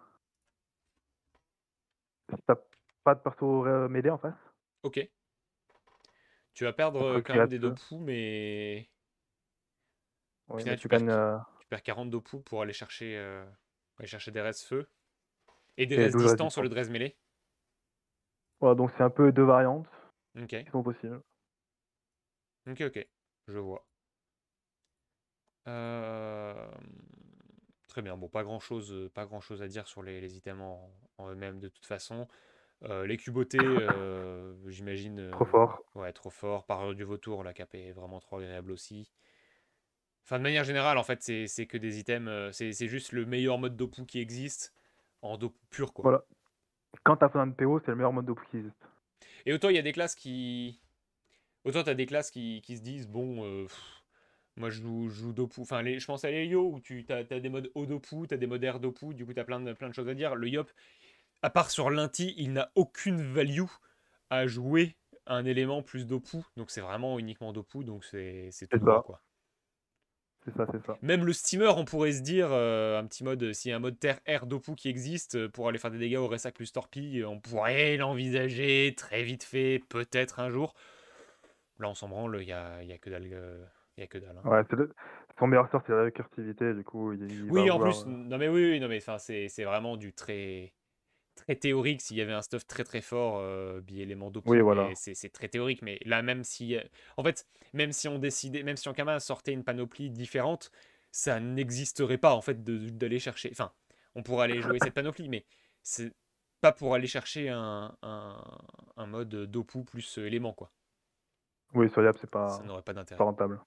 Si t'as pas de perso euh, m'aider en face. Ok. Tu vas perdre euh, quand même des deux mais. tu, perds, tu, 40 dopou pour aller chercher. On chercher des restes feu. Et des restes distants sur le dress mêlé. Voilà, donc c'est un peu deux variantes qui sont possibles. Ok, ok, je vois. Euh, très bien, bon, pas grand chose, euh, pas grand chose à dire sur les, items en, eux-mêmes de toute façon. Euh, les cubotés, j'imagine. trop fort. Ouais, trop fort. Par du vautour, la cape est vraiment trop agréable aussi. Enfin, de manière générale, en fait, c'est que des items. Euh, c'est juste le meilleur mode d'opu qui existe en dopu pur, quoi. Voilà. Quand t'as plein de PO, c'est le meilleur mode d'opu qui existe. Et autant il y a des classes qui. Autant t'as des classes qui, qui, se disent, bon, euh, moi je joue, je dopu. Enfin, je pense à l'Elio où tu as, des modes O tu t'as des modes air dopu, du coup t'as plein de, plein de choses à dire. Le Yop, à part sur l'Inti, il n'a aucune value à jouer un élément plus dopu. Donc c'est vraiment uniquement dopu, donc c'est tout quoi. C'est ça, c'est ça. Même le steamer, on pourrait se dire, euh, un petit mode, euh, s'il y a un mode terre air Dopou qui existe euh, pour aller faire des dégâts au Ressac plus Torpille, on pourrait l'envisager très vite fait, peut-être un jour. Là, on s'en branle, il n'y a, y a que dalle. y a que hein. Ouais, c'est son meilleur sort, c'est la récursivité, du coup. oui, en plus, non mais oui, non mais c'est vraiment du très très théorique. S'il y avait un stuff très très fort, euh, Bi-élément oui, c'est très théorique. Mais là, même si, euh, en fait, même si on décidait, même si Ankama sortait une panoplie différente, ça n'existerait pas en fait d'aller chercher. Enfin, on pourrait aller jouer cette panoplie, mais c'est pas pour aller chercher un, un, mode dopu plus euh, élément quoi. Oui, soyable, c'est pas. Ça n'aurait pas d'intérêt. rentable.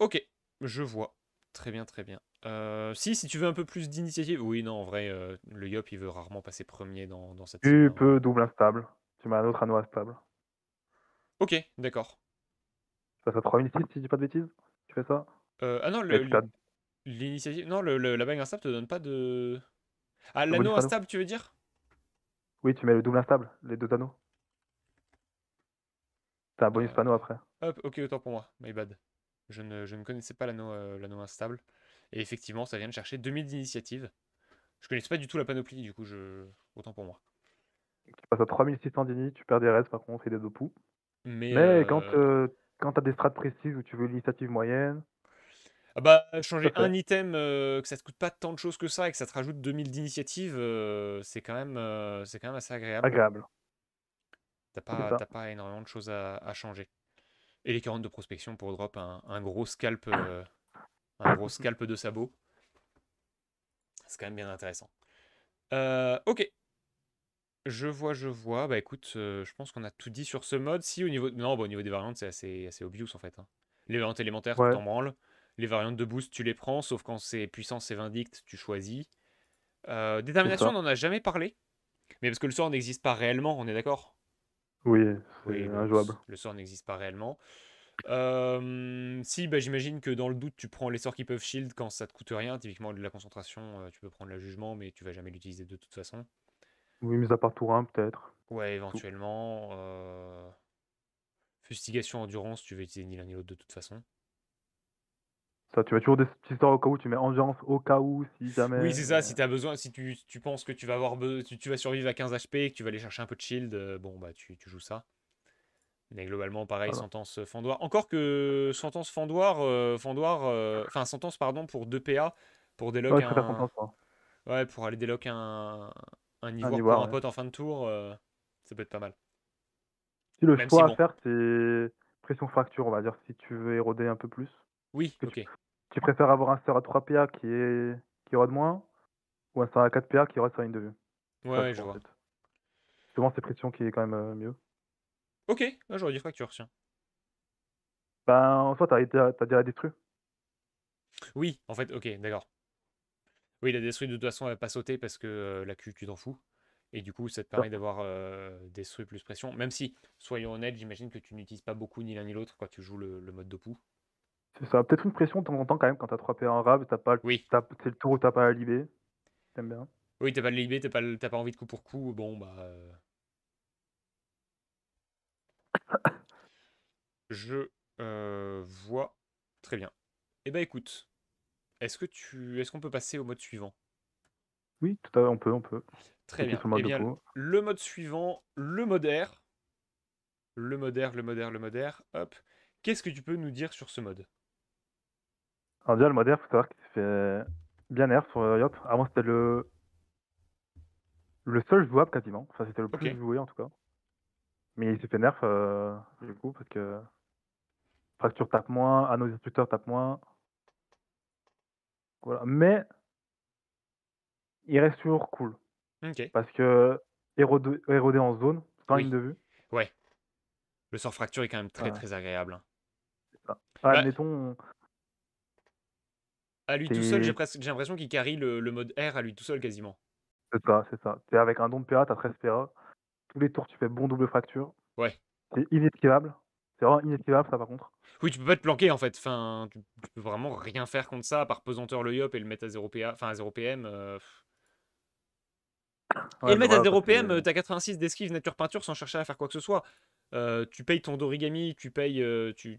ok, je vois. Très bien, très bien. Euh, si, si tu veux un peu plus d'initiative. Oui, non, en vrai, euh, le Yop, il veut rarement passer premier dans, dans cette. Tu peux double instable. Tu mets un autre anneau instable. Ok, d'accord. Ça fait 3 6 si je dis pas de bêtises Tu fais ça euh, Ah non, l'initiative. Non, le, la bague instable te donne pas de. Ah, l'anneau instable, tu veux dire Oui, tu mets le double instable, les deux anneaux. T'as un bonus panneau après. Hop, ok, autant pour moi. My bad. Je ne, je ne connaissais pas l'anneau euh, instable. Et effectivement, ça vient de chercher 2000 d'initiative. Je connaissais pas du tout la panoplie, du coup, je... autant pour moi. Tu passes à 3600 d'initiatives, tu perds des restes par contre c'est des opus. Mais, Mais euh, quand, euh, quand tu as des strates précises où tu veux l'initiative moyenne, ah bah, changer un item, que ça te coûte pas tant de choses que ça et que ça te rajoute 2000 d'initiative, c'est quand, même, quand même assez agréable. Agréable. T'as pas, pas énormément de choses à changer. Et les 40 de prospection pour drop un, gros scalp ah. euh, un gros scalp de sabot. C'est quand même bien intéressant. Euh, ok. Je vois, je vois. Bah écoute, euh, je pense qu'on a tout dit sur ce mode. Si au niveau, non, bah, au niveau des variantes, c'est assez, assez obvious en fait. Hein. Les variantes élémentaires, tu t'en branles. Les variantes de boost, tu les prends, sauf quand c'est puissance et vindicte, tu choisis. détermination, on n'en a jamais parlé. Mais parce que le sort n'existe pas réellement, on est d'accord oui, Oui, injouable. le sort n'existe pas réellement. si, bah, j'imagine que dans le doute, tu prends les sorts qui peuvent shield quand ça te coûte rien. Typiquement, de la concentration, euh, tu peux prendre le jugement, mais tu vas jamais l'utiliser de toute façon. Oui, mais à part tour 1, peut-être. Ouais, éventuellement. Euh, Fustigation, endurance, tu vas utiliser ni l'un ni l'autre de toute façon tu vas toujours des petites histoires au cas où, tu mets endurance au cas où, si jamais. Oui, c'est ça, euh, si tu as besoin, si tu, penses que tu vas, avoir vas survivre à 15 HP et que tu vas aller chercher un peu de shield, euh, bon, bah tu, joues ça. Mais globalement, pareil, sentence fendoir. Encore que sentence fendoir, euh, fendoir, enfin sentence, pardon, pour 2 PA, pour déloc ouais, un. ouais. pour aller déloc un, un pour un pote en fin de tour, ça peut être pas mal. Si le choix à faire, c'est pression fracture, on va dire, si tu veux éroder un peu plus. Oui, ok. Tu, préfères avoir un sort à 3 PA qui, est, qui aura de moins ou un sort à 4 PA qui aura sur une de vue Ouais, je vois. Souvent, c'est pression qui est quand même euh, mieux. Ok, j'aurais dit fracture, tiens. Ben, en soi, t'as déjà détruit. Oui, en fait, ok, d'accord. Oui, la détruit de toute façon, elle va pas sauter parce que euh, la cul, tu t'en fous. Et du coup, ça te permet d'avoir des euh, détruit plus pression. Même si, soyons honnêtes, j'imagine que tu n'utilises pas beaucoup ni l'un ni l'autre quand tu joues le, mode de pou. C'est ça. Peut-être une pression de temps en temps quand même quand t'as 3 p en rave, t'as pas, oui. c'est le tour où t'as pas à l'IB. T'aimes bien. Oui, t'as pas l'IB, t'as pas, pas envie de coup pour coup. Bon, bah. Euh. Je euh, vois très bien. Eh ben écoute, est-ce que tu, est-ce qu'on peut passer au mode suivant Oui, tout à fait, on peut, on peut. Très bien. Eh le mode suivant, le mode Le mode le mode le mode Hop. Qu'est-ce que tu peux nous dire sur ce mode un déjà, le mode faut savoir qu'il fait bien nerf sur Yop. Avant, ah, c'était le... le seul jouable quasiment. Enfin, c'était le plus joué en tout cas. Mais il s'est fait nerf euh, du coup parce que fracture tape moins, anneau destructeur tape moins. Voilà. Mais il reste toujours cool. Parce que érodé, en zone, sans ligne de vue. Ouais. Le sort fracture est quand même très très agréable. Hein. admettons, à lui tout seul, j'ai presque... l'impression qu'il carry le, mode R à lui tout seul quasiment. C'est ça, c'est ça. T'es avec un don de pirate t'as 13 PA. Tous les tours, tu fais bon double fracture. Ouais. C'est inesquivable. C'est vraiment inesquivable, ça, par contre. Oui, tu peux pas te planquer, en fait. Enfin, tu, peux vraiment rien faire contre ça, à part pesanteur le yop et le mettre à 0 Enfin, à 0 PM. Euh, et le mettre à 0 PM, t'as 86 d'esquive nature peinture sans chercher à faire quoi que ce soit. Euh, tu payes ton origami, tu payes, euh, tu,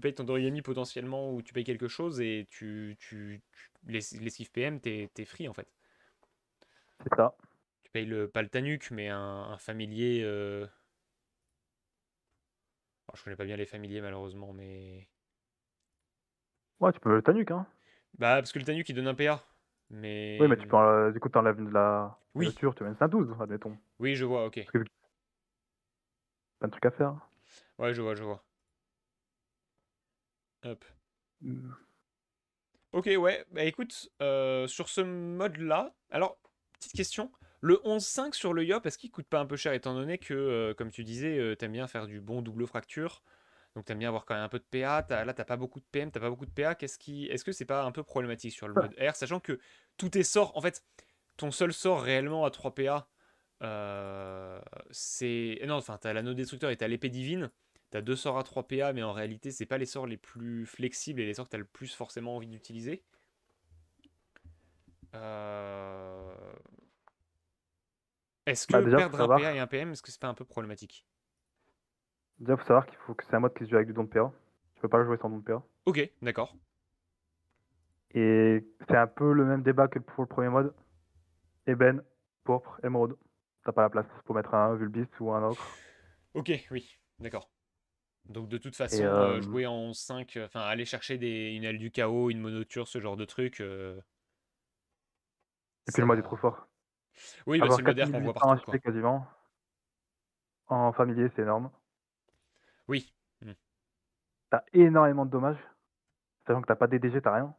payes ton origami potentiellement ou tu payes quelque chose et tu, tu, les, les PM, t'es free en fait. C'est ça. Tu payes le, pas le tanuc, mais un, familier. Euh, je connais pas bien les familiers malheureusement, mais. Ouais, tu peux le tanuc, hein. Bah, parce que le tanuc il donne un PA. Mais... Oui, mais tu peux, du coup, de la oui. tu mènes un 12 admettons. Oui, je vois, ok plein de à faire. Hein. Ouais, je vois, je vois. Hop. Hmm. Ok, ouais. Bah écoute, euh, sur ce mode-là, alors, petite question. Le 11.5 sur le Yop, est-ce qu'il coûte pas un peu cher étant donné que, euh, comme tu disais, tu euh, t'aimes bien faire du bon double fracture donc t'aimes bien avoir quand même un peu de PA, là t'as pas beaucoup de PM, t'as pas beaucoup de PA, qu'est-ce qui, est-ce que c'est pas un peu problématique sur le ah. mode R, sachant que tout est sort en fait, ton seul sort réellement à 3 PA, euh, c'est. Eh non, enfin, t'as l'anneau destructeur et t'as l'épée divine. T'as deux sorts à 3 PA, mais en réalité, c'est pas les sorts les plus flexibles et les sorts que t'as le plus forcément envie d'utiliser. Euh, est-ce que bah, perdre un PA et un PM, est-ce que c'est pas un peu problématique Déjà, faut savoir qu'il faut que c'est un mode qui se joue avec du don de PA. Tu peux pas le jouer sans don de PA. Ok, d'accord. Et c'est un peu le même débat que pour le premier mode. Ébène, pourpre, émeraude t'as pas la place pour mettre un Vulbis ou un autre. Ok, oui, d'accord. Donc de toute façon, euh, euh, jouer en 5, enfin aller chercher des, une aile du chaos, une monoture, ce genre de truc. C'est euh, Et le mode est trop fort. Oui, bah, c'est le modère qu'on voit partout. Quasiment. En familier, c'est énorme. Oui. T'as énormément de dommages. Sachant que t'as pas des DDG, t'as rien.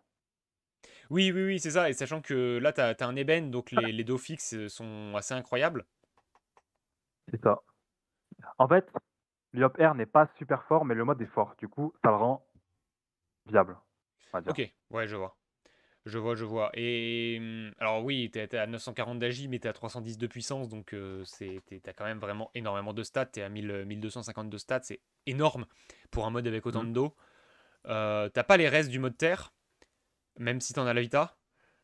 Oui, oui, oui, c'est ça. Et sachant que là, tu as, un ébène, donc ah. les, les, dos fixes euh, sont assez incroyables. C'est ça. En fait, l'Iop Air n'est pas super fort, mais le mode est fort. Du coup, ça le rend viable. Ok, ouais, je vois. Je vois, je vois. Et hum, alors oui, tu t'es à 940 d'agi, mais tu es à 310 de puissance, donc euh, tu as quand même vraiment énormément de stats. es à 1252 1250 euh, stats, c'est énorme pour un mode avec autant mmh. de dos. t'as pas les restes du mode terre, même si t'en as la Vita.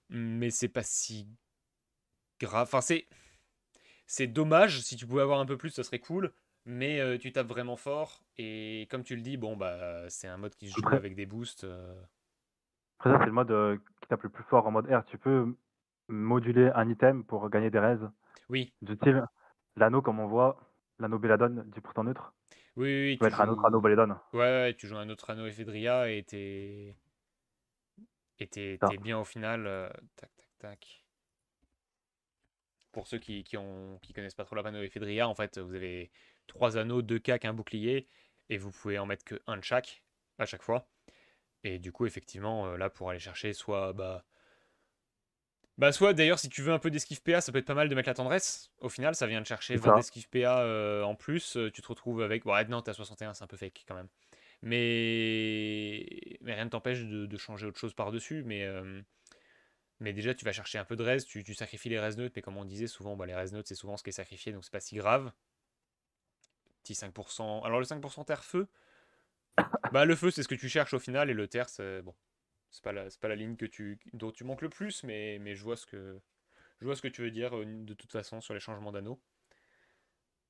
Mais c'est pas si grave. Enfin, c'est. C'est dommage, si tu pouvais avoir un peu plus, ça serait cool. Mais euh, tu tapes vraiment fort. Et comme tu le dis, bon, bah, c'est un mode qui se joue avec des boosts. Euh. Après, ça, c'est le mode euh, qui tape le plus fort en mode R. Tu peux moduler un item pour gagner des raises. Oui. Du type l'anneau, comme on voit, l'anneau Belladone du pourtant neutre. Oui, oui, oui. Tu peux être un autre anneau Belladone. Ouais, ouais, tu joues un autre anneau Ephedria et t'es et ah. t'es bien au final. Euh, tac, tac, tac. Pour ceux qui, qui, ont, qui connaissent pas trop la panneau Ephedria, en fait, vous avez trois anneaux, deux cacs, un bouclier, et vous pouvez en mettre que un de chaque, à chaque fois. Et du coup, effectivement, euh, là, pour aller chercher soit. Bah, bah soit d'ailleurs, si tu veux un peu d'esquive PA, ça peut être pas mal de mettre la tendresse. Au final, ça vient de chercher 20 d'esquive PA euh, en plus. Tu te retrouves avec. Bon, ouais, non, t'as 61, c'est un peu fake quand même. Mais, rien ne t'empêche de, changer autre chose par-dessus. Mais, euh, mais déjà, tu vas chercher un peu de reste, tu, sacrifies les restes notes Mais comme on disait souvent, bah, les restes notes c'est souvent ce qui est sacrifié, donc c'est pas si grave. Petit 5%. Alors, le 5% terre-feu, bah, le feu, c'est ce que tu cherches au final. Et le terre, c'est bon, pas, la, pas la ligne que tu, dont tu manques le plus. Mais, mais je, vois ce que, je vois ce que tu veux dire euh, de toute façon sur les changements d'anneaux.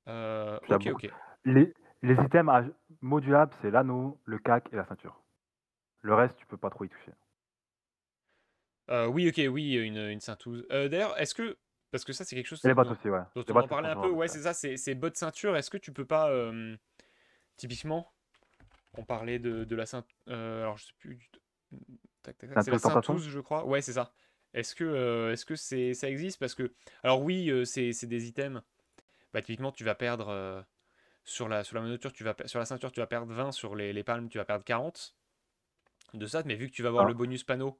Euh, ok, ok. Les, les items modulables, c'est l'anneau, le cac et la ceinture. Le reste, tu peux pas trop y toucher. Euh, oui, ok, oui, une, une ceinture. Euh, d'ailleurs, est-ce que. Parce que ça, c'est quelque chose. Les bottes aussi, ouais. parlait un peu, ouais, c'est ça, c'est bottes ceinture. Est-ce que tu peux pas. Euh, typiquement, on parlait de, de la ceinture. alors, je sais plus. C'est la ceinture, je crois. Ouais, c'est ça. Est-ce que, est-ce que c'est ça existe Parce que. Alors, oui, c'est des items. Bah, typiquement, tu vas perdre sur la, sur la monoture, tu vas, sur la ceinture, tu vas perdre 20. Sur les, palmes, tu vas perdre 40 de ça. Mais vu que tu vas avoir ah. le bonus panneau,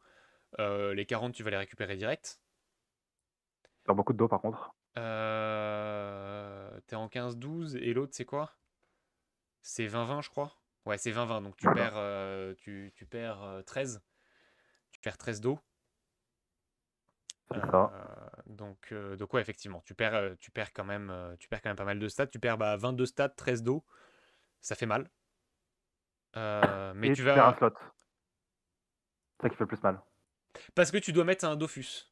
euh, les 40, tu vas les récupérer direct. Dans beaucoup de dos, par contre. Euh... T'es en 15-12 et l'autre, c'est quoi C'est 20-20, je crois. Ouais, c'est 20-20. Donc tu perds, euh, tu, perds 13. Euh, tu perds 13 dos. Ça. Donc, de quoi effectivement, tu perds, tu, perds quand même, tu perds quand même pas mal de stats. Tu perds 22 bah, stats, 13 dos. Ça fait mal. mais tu, vas... perds un slot. C'est ça qui fait plus mal. Parce que tu dois mettre un Dofus.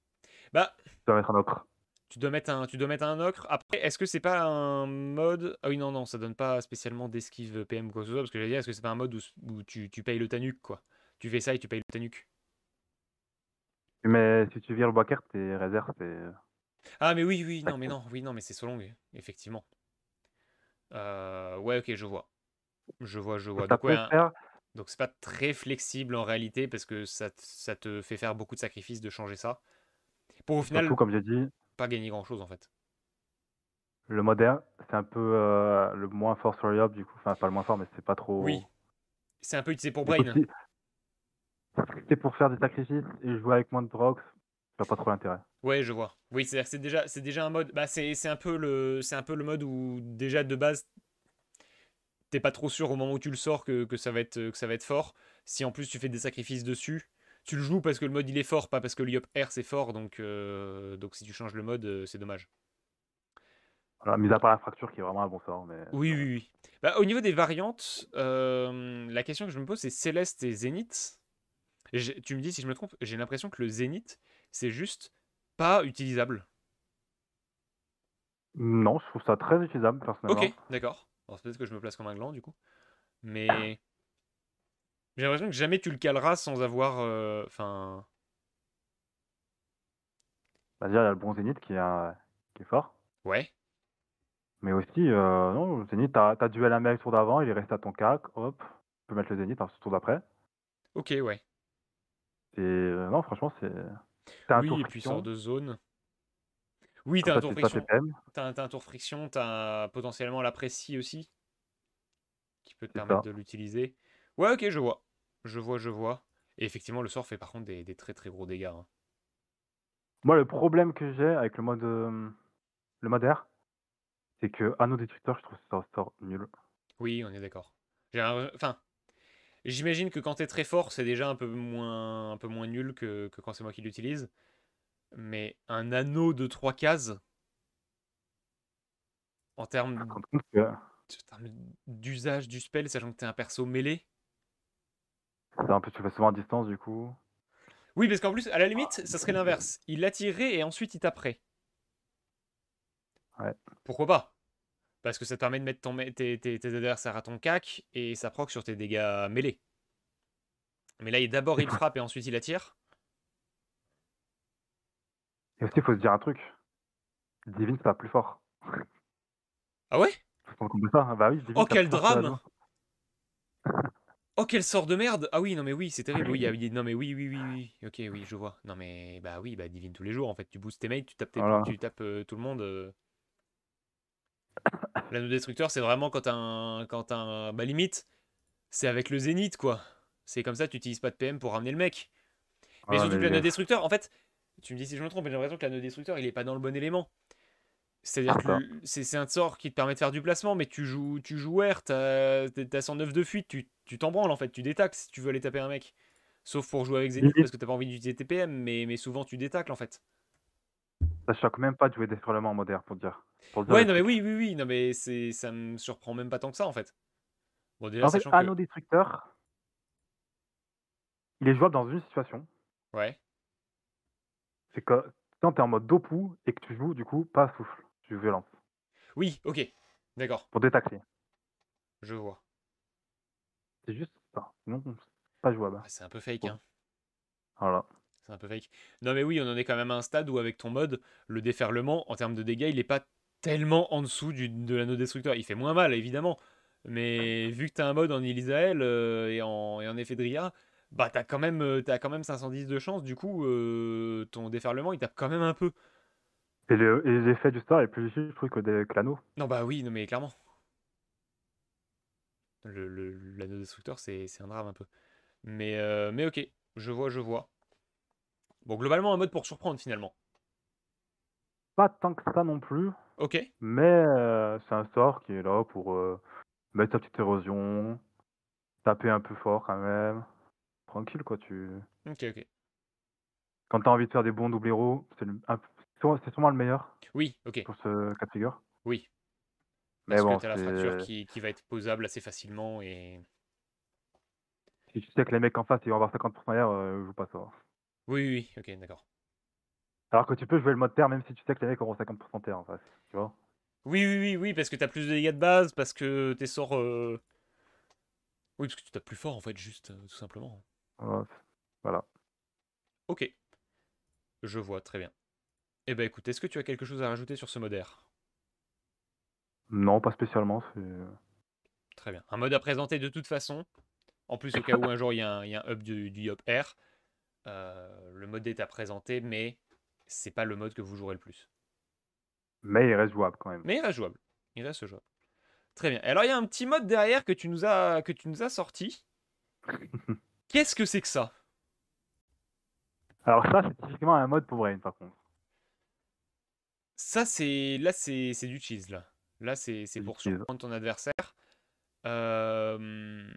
Bah, tu dois mettre un ocre. Tu dois mettre un, tu dois mettre un ocre. Après, est-ce que c'est pas un mode. Ah oui, non, non, ça donne pas spécialement d'esquive PM ou quoi que ce soit. Parce que j'allais dire, est-ce que c'est pas un mode où, tu, tu, payes le tanuc, quoi Tu fais ça et tu payes le tanuc. Mais si tu vires le Boakert, tes réserves, c'est. Euh, ah, mais oui, oui, non, mais non, oui, non, mais c'est Solong, effectivement. Euh, ouais, ok, je vois. Je vois, je vois. Donc, c'est pas très flexible en réalité parce que ça, ça, te fait faire beaucoup de sacrifices de changer ça. Pour au final, comme j'ai dit, pas gagner grand chose en fait. Le moderne, c'est un peu euh, le moins fort sur le du coup, enfin pas le moins fort, mais c'est pas trop. Oui. C'est un peu utilisé pour brain c'est pour faire des sacrifices et jouer avec moins de drogues ça pas trop l'intérêt. Ouais, je vois. Oui, c'est déjà c'est déjà un mode. Bah c'est un peu le un peu le mode où déjà de base t'es pas trop sûr au moment où tu le sors que, ça va être que ça va être fort. Si en plus tu fais des sacrifices dessus, tu le joues parce que le mode il est fort, pas parce que l'IOP R c'est fort. Donc euh, donc si tu changes le mode, euh, c'est dommage. Voilà, mis à part la fracture qui est vraiment un bon sort. Mais... Oui, oui, oui. Bah, au niveau des variantes, euh, la question que je me pose, c'est Céleste et Zénith tu me dis si je me trompe, j'ai l'impression que le Zénith, c'est juste pas utilisable. Non, je trouve ça très utilisable personnellement. Ok, d'accord. Alors peut-être que je me place comme un gland du coup. Mais j'ai l'impression que jamais tu le caleras sans avoir. Euh, enfin. Bah, déjà, il y a le bon Zénith qui, euh, qui est fort. Ouais. Mais aussi, euh, non, Zénith, t'as as duel un mec le tour d'avant, il est resté à ton cac, hop, tu peux mettre le Zénith hein, sur ce tour d'après. Ok, ouais. Euh, non, franchement, c'est. un oui, tour puis de zone. Oui, as un, tour friction. tu as tour friction, potentiellement la précie aussi, qui peut te permettre de l'utiliser. Ouais, ok, je vois. Je vois, je vois. Et effectivement, le sort fait par contre des, des très très gros dégâts. Hein. Moi, le problème que j'ai avec le mode, euh, le mode air c'est que Anneau Destructeur, je trouve ça sort nul. Oui, on est d'accord. J'ai un... Enfin, J'imagine que quand t'es très fort, c'est déjà un peu moins, nul que, quand c'est moi qui l'utilise. Mais un anneau de trois cases, en termes ah, d'usage du spell, sachant que t'es un perso mêlé. C'est un peu, tu fais souvent à distance du coup. Oui, parce qu'en plus, à la ah, limite, ça serait l'inverse. Il l'attirait et ensuite il taperait. Pourquoi pas parce que ça te permet de mettre tes, adversaires à ton cac et ça proc sur tes dégâts mêlés. Mais là, il d'abord il frappe et ensuite il attire. Et aussi, il faut se dire un truc. Divine, c'est pas plus fort. Ah ouais hein. bah Oh, quel drame Oh, quel sort de merde Ah oui, non mais oui, c'est ah terrible. Oui, non mais oui, oui, oui, oui. Ok, oui, je vois. Non mais bah oui, bah Divine tous les jours, en fait. Tu boostes tes mates, tu tapes, tu tapes euh, tout le monde. Euh. L'anneau destructeur, c'est vraiment quand un. Quand un bah, limite, c'est avec le zénith, quoi. C'est comme ça, tu utilises pas de PM pour ramener le mec. Mais ah, surtout l'anneau destructeur, en fait, tu me dis si je me trompe, j'ai l'impression que l'anneau destructeur, il est pas dans le bon élément. C'est-à-dire que c'est un sort qui te permet de faire du placement, mais tu joues, tu joues R, t'as 109 de fuite, tu t'en branles en fait, tu détaxes si tu veux aller taper un mec. Sauf pour jouer avec Zenith parce que t'as pas envie d'utiliser TPM, mais, mais souvent tu détacles en fait. Ça choque même pas de jouer déploiement en moderne pour dire. Ouais, non, mais oui, oui, oui, non, mais c'est, ça me surprend même pas tant que ça en fait. Bon, déjà, en fait, Anneau il est jouable dans une situation. Ouais. C'est que quand t'es en mode dopou et que tu joues, du coup, pas souffle, tu violence. Oui, ok, d'accord. Pour détaxer. Je vois. C'est juste ça. Sinon, c'est pas jouable. Ah, c'est un peu fake, hein. Voilà. C'est un peu fake. Non, mais oui, on en est quand même à un stade où, avec ton mode, le déferlement, en termes de dégâts, il est pas tellement en dessous du, de l'anneau destructeur. Il fait moins mal, évidemment. Mais vu que t'as un mode en Ilisael euh, et, en, et en Ephedria, bah t'as quand, même, euh, as quand même 510 de chance, du coup, euh, ton déferlement il tape quand même un peu. Et, les effets l'effet du star est plus difficile que, des, l'anneau. Non, bah oui, non, mais clairement. l'anneau destructeur, c'est, un drame un peu. Mais, mais ok, je vois, je vois. Bon, globalement, un mode pour surprendre finalement pas tant que ça non plus. Ok. Mais euh, c'est un sort qui est là pour euh, mettre sa petite érosion, taper un peu fort quand même. Tranquille, quoi, tu. Ok, ok. Quand t'as envie de faire des bons double héros, c'est sûrement le meilleur. Oui, ok. Pour ce cas de figure. Oui. Parce Mais bon, que la fracture qui, va être posable assez facilement et. Si tu sais que les mecs en face ils vont avoir 50% d'air, euh, je vous pas ça. Oui, oui, oui, ok, d'accord. Alors que tu peux jouer le mode terre même si tu sais que les mecs auront 50% terre en face, tu vois Oui, oui, oui, oui, parce que t'as plus de dégâts de base, parce que tes sorts. Euh... Oui, parce que tu tapes plus fort en fait, juste, euh, tout simplement. Voilà. Ok. Je vois, très bien. Eh ben écoute, est-ce que tu as quelque chose à rajouter sur ce mode air Non, pas spécialement. Euh, très bien. Un mode à présenter de toute façon. En plus, au cas où un jour il y, a un up du, du Yop R, euh, le mode est à présenter, mais c'est pas le mode que vous jouerez le plus. Mais il reste jouable quand même. Mais il reste jouable. Il reste jouable. Très bien. Alors il y a un petit mode derrière que tu nous as, que tu nous as sorti. Qu'est-ce que c'est que ça Alors ça, c'est typiquement un mode pour Rain par contre. Ça, c'est. Là, c'est du cheese, là. Là, c'est pour surprendre ton adversaire. Euh...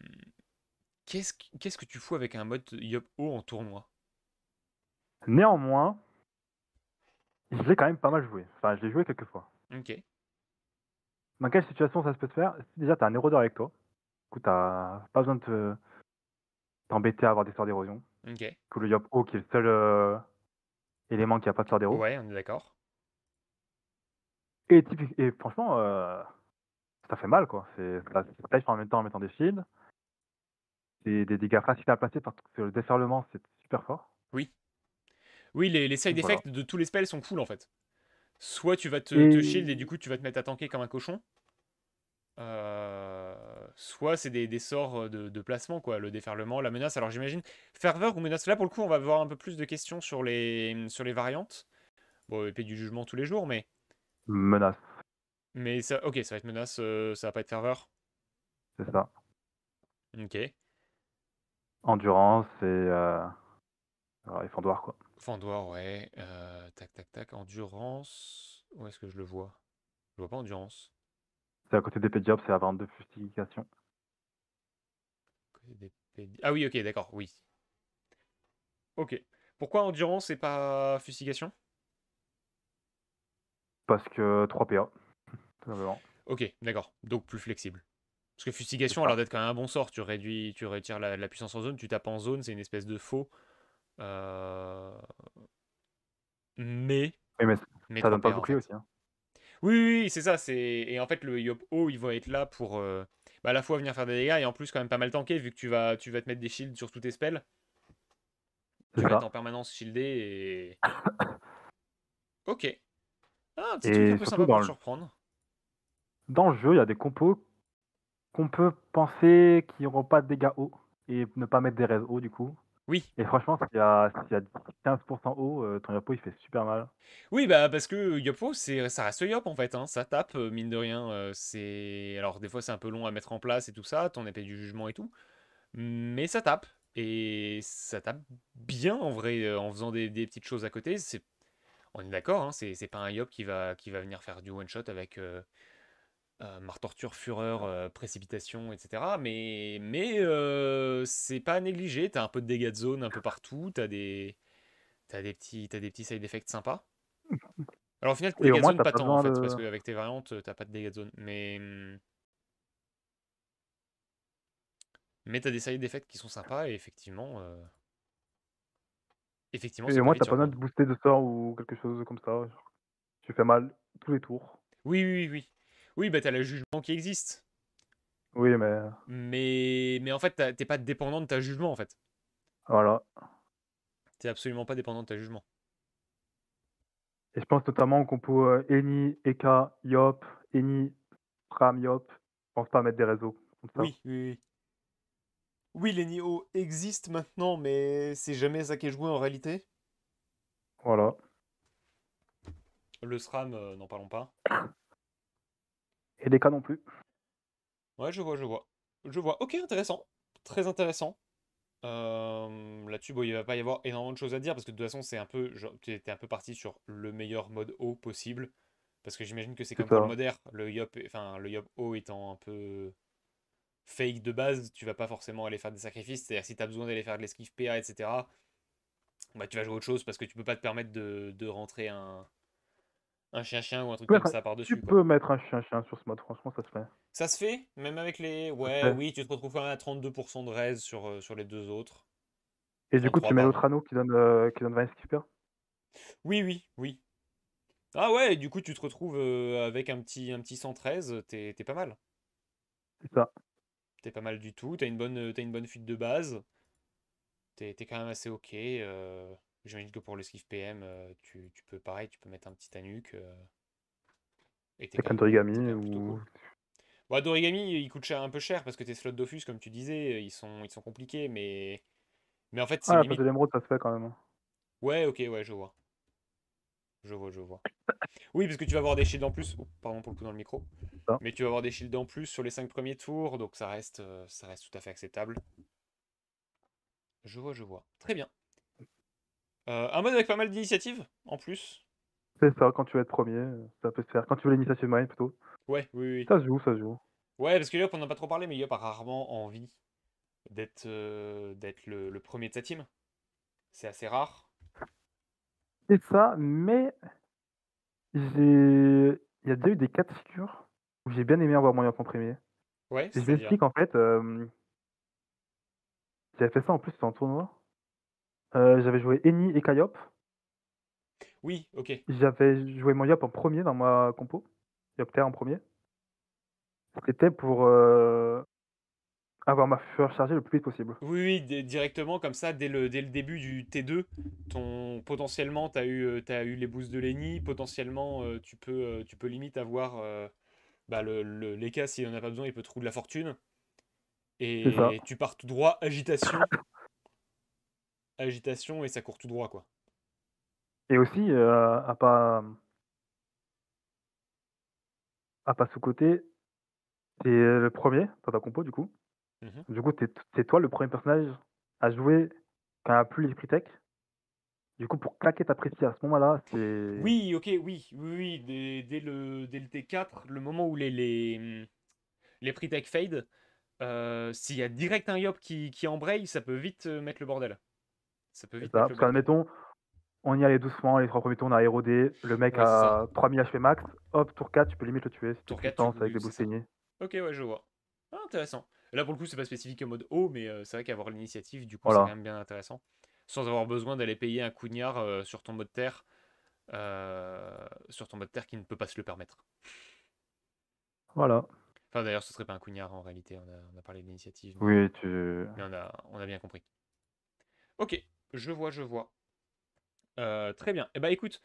Qu'est-ce que tu fous avec un mode Yop-O en tournoi Néanmoins, je l'ai quand même pas mal joué. Enfin, je l'ai joué quelques fois. Ok. Dans quelle situation ça se peut se faire Déjà, tu as un érodeur avec toi. Du coup, pas besoin de t'embêter à avoir des sorts d'érosion. Ok. Que le Yop-O qui est le seul euh, élément qui a pas de sort d'érosion. Ouais, on est d'accord. Et, franchement, euh, ça fait mal quoi. C'est la en même temps en mettant des shields. C'est des dégâts faciles à placer parce que le déferlement c'est super fort. Oui. Oui, les, side effects de tous les spells sont cool en fait. Soit tu vas te, shield et du coup tu vas te mettre à tanker comme un cochon. Euh, soit c'est des, sorts euh, de, placement, quoi, le déferlement, la menace. Alors j'imagine ferveur ou menace. Là pour le coup, on va avoir un peu plus de questions sur les, sur les variantes. Bon, épée du jugement tous les jours, mais. Menace. Mais ça, ok, ça va être menace, euh, ça va pas être ferveur. C'est ça. Ok. Endurance et. Alors, il quoi. Fandor, ouais. Euh, tac, tac, tac. Endurance. Où est-ce que je le vois Je vois pas endurance. C'est à côté des p c'est avant de Fustigation. Ah oui, ok, d'accord, oui. Ok. Pourquoi endurance et pas fustigation Parce que 3 PA. Ok, d'accord. Donc plus flexible. Parce que fustigation, alors d'être quand même un bon sort, tu réduis, tu retires la puissance en zone, tu tapes en zone, c'est une espèce de faux. Euh, mais, ça donne pas bouclier aussi. Hein. Oui, c'est ça. C'est et en fait le Yop il va être là pour euh, bah, à la fois venir faire des dégâts et en plus quand même pas mal tanker vu que tu vas tu vas te mettre des shields sur tous tes spells. Tu vas être en permanence shieldé et. ok. Ah, c'est un peu pour surprendre. Dans le jeu, il y a des compos qu'on peut penser qui n'auront pas de dégâts haut et ne pas mettre des raids hauts du coup. Oui. Et franchement, s'il y a, 15% haut, euh, ton Yopo, il fait super mal. Oui, bah parce que Yopo, ça reste Yop en fait. Hein. Ça tape, euh, mine de rien. Euh, c'est... Alors, des fois, c'est un peu long à mettre en place et tout ça, ton épée du jugement et tout. Mais ça tape. Et ça tape bien en vrai, en faisant des, petites choses à côté. On est d'accord, hein, c'est, pas un Yop qui va, qui va venir faire du one-shot avec, euh, torture, fureur, euh, précipitation, etc. Mais, mais euh, c'est pas négligé. T'as un peu de dégâts de zone un peu partout. T'as des, as des petits, as des petits side effects sympas. Alors au final, des dégâts de zone pas, tant en fait, de... parce qu'avec tes variantes, t'as pas de dégâts de zone. Mais mais t'as des side effects qui sont sympas et effectivement. Euh, effectivement, et moi, t'as pas besoin de booster de sort ou quelque chose comme ça. Tu fais mal tous les tours. oui, oui. oui. Oui, bah, t'as le jugement qui existe. Oui, mais. Euh. Mais, mais en fait, t'es pas dépendant de ta jugement, en fait. Voilà. T'es absolument pas dépendant de ta jugement. Et je pense notamment qu'on peut euh, Eni, Eka, Yop, Eni, Sram, Yop. Je pense pas mettre des réseaux. Oui, oui, oui. Oui, les NIO existent maintenant, mais c'est jamais ça qui est joué en réalité. Voilà. Le SRAM, euh, n'en parlons pas. Et des cas non plus. Ouais, je vois, je vois. Je vois. Ok, intéressant. Très intéressant. Euh, là-dessus, bon, il va pas y avoir énormément de choses à dire parce que de toute façon, c'est un peu, tu étais un peu parti sur le meilleur mode haut possible parce que j'imagine que c'est comme le modère, le yop, enfin le yop haut étant un peu fake de base, tu vas pas forcément aller faire des sacrifices. C'est-à-dire si tu as besoin d'aller faire de l'esquive PA, etc. Bah, tu vas jouer autre chose parce que tu peux pas te permettre de, de rentrer un, un chien-chien ou un truc comme ça par-dessus. Tu peux mettre un chien-chien sur ce mode, franchement, ça se fait. Ça se fait Même avec les. Ouais, oui, tu te retrouves quand même à 32% de raise sur, euh, sur les deux autres. Et du coup, tu mets l'autre anneau qui donne, 20 euh, super Oui, oui, oui. Ah ouais, du coup, tu te retrouves euh, avec un petit, un petit 113, t'es pas mal. C'est ça. T'es pas mal du tout, t'as une, bonne, une bonne fuite de base. T'es quand même assez ok. Euh... J'imagine que pour le skiff PM, euh, tu, peux pareil, tu peux mettre un petit tanuc. Euh, et t'es un d'origami ou. d'origami, bah, il coûte cher, un peu cher parce que tes slots d'offus, comme tu disais, euh, ils sont, ils sont compliqués, mais. Mais en fait, Ah, la limite... de l'émeraude, ça se fait quand même. Hein. Ouais, ok, ouais, je vois. Je vois, je vois. Oui, parce que tu vas avoir des shields en plus. Oh, pardon pour le coup dans le micro. Mais tu vas avoir des shields en plus sur les 5 premiers tours, donc ça reste, ça reste tout à fait acceptable. Je vois, je vois. Très bien. Euh, un mode avec pas mal d'initiatives en plus. C'est ça, quand tu veux être premier, euh, ça peut se faire. Quand tu veux l'initiative mine plutôt. Ouais, oui, oui. Ça se joue, ça se joue. Ouais, parce que Yop, on n'a pas trop parlé, mais il y a rarement envie d'être euh, le, premier de sa team. C'est assez rare. C'est ça, mais j'ai. Il y a déjà eu des cas figures où j'ai bien aimé avoir mon Yop en premier. Ouais, c'est Je t'explique, en fait. Euh... J'avais fait ça en plus en tournoi. Euh, j'avais joué Eni et Kayop. Oui, ok. J'avais joué mon Yop en premier dans ma compo. Yopter en premier. C'était pour euh, avoir ma feuille chargée le plus vite possible. Oui, oui, directement comme ça, dès le, début du T2, ton, potentiellement, tu as eu, euh, as eu les boosts de Lenny. Potentiellement, tu, peux, tu peux limite avoir bah, les cas, s'il n'en a pas besoin, il peut trouver de la fortune. et tu pars tout droit, agitation agitation et ça court tout droit, quoi. Et aussi, euh, à pas à pas sous-côté, c'est le premier dans ta compo, du coup. Mhm. Du coup, c'est toi le premier personnage à jouer quand a plus les tech. Du coup, pour claquer ta précision à ce moment-là, c'est. Oui, ok, oui, oui, Dès, le, dès le T4, le moment où les, les, hmm, les prix tech fade, euh, s'il y a direct un Yop qui, qui embraye, ça peut vite euh, mettre le bordel. Ça peut parce on y allait doucement, les trois premiers tours, on a érodé, le mec a 3000 HP max, hop, tour 4, tu peux limite le tuer. tour 4, avec des bouts Ok, ouais, je vois. Ah, intéressant. Là, pour le coup, c'est pas spécifique au mode haut, mais euh, c'est vrai qu'avoir l'initiative, du coup, c'est quand même bien intéressant. Sans avoir besoin d'aller payer un cougnard euh, sur ton mode terre, euh, sur ton mode terre qui ne peut pas se le permettre. Voilà. Enfin, d'ailleurs, ce serait pas un cougnard en réalité, on a, parlé de l'initiative. Oui, tu. a, on a bien compris. Ok, je vois, je vois. Euh, très bien. Eh ben, écoute,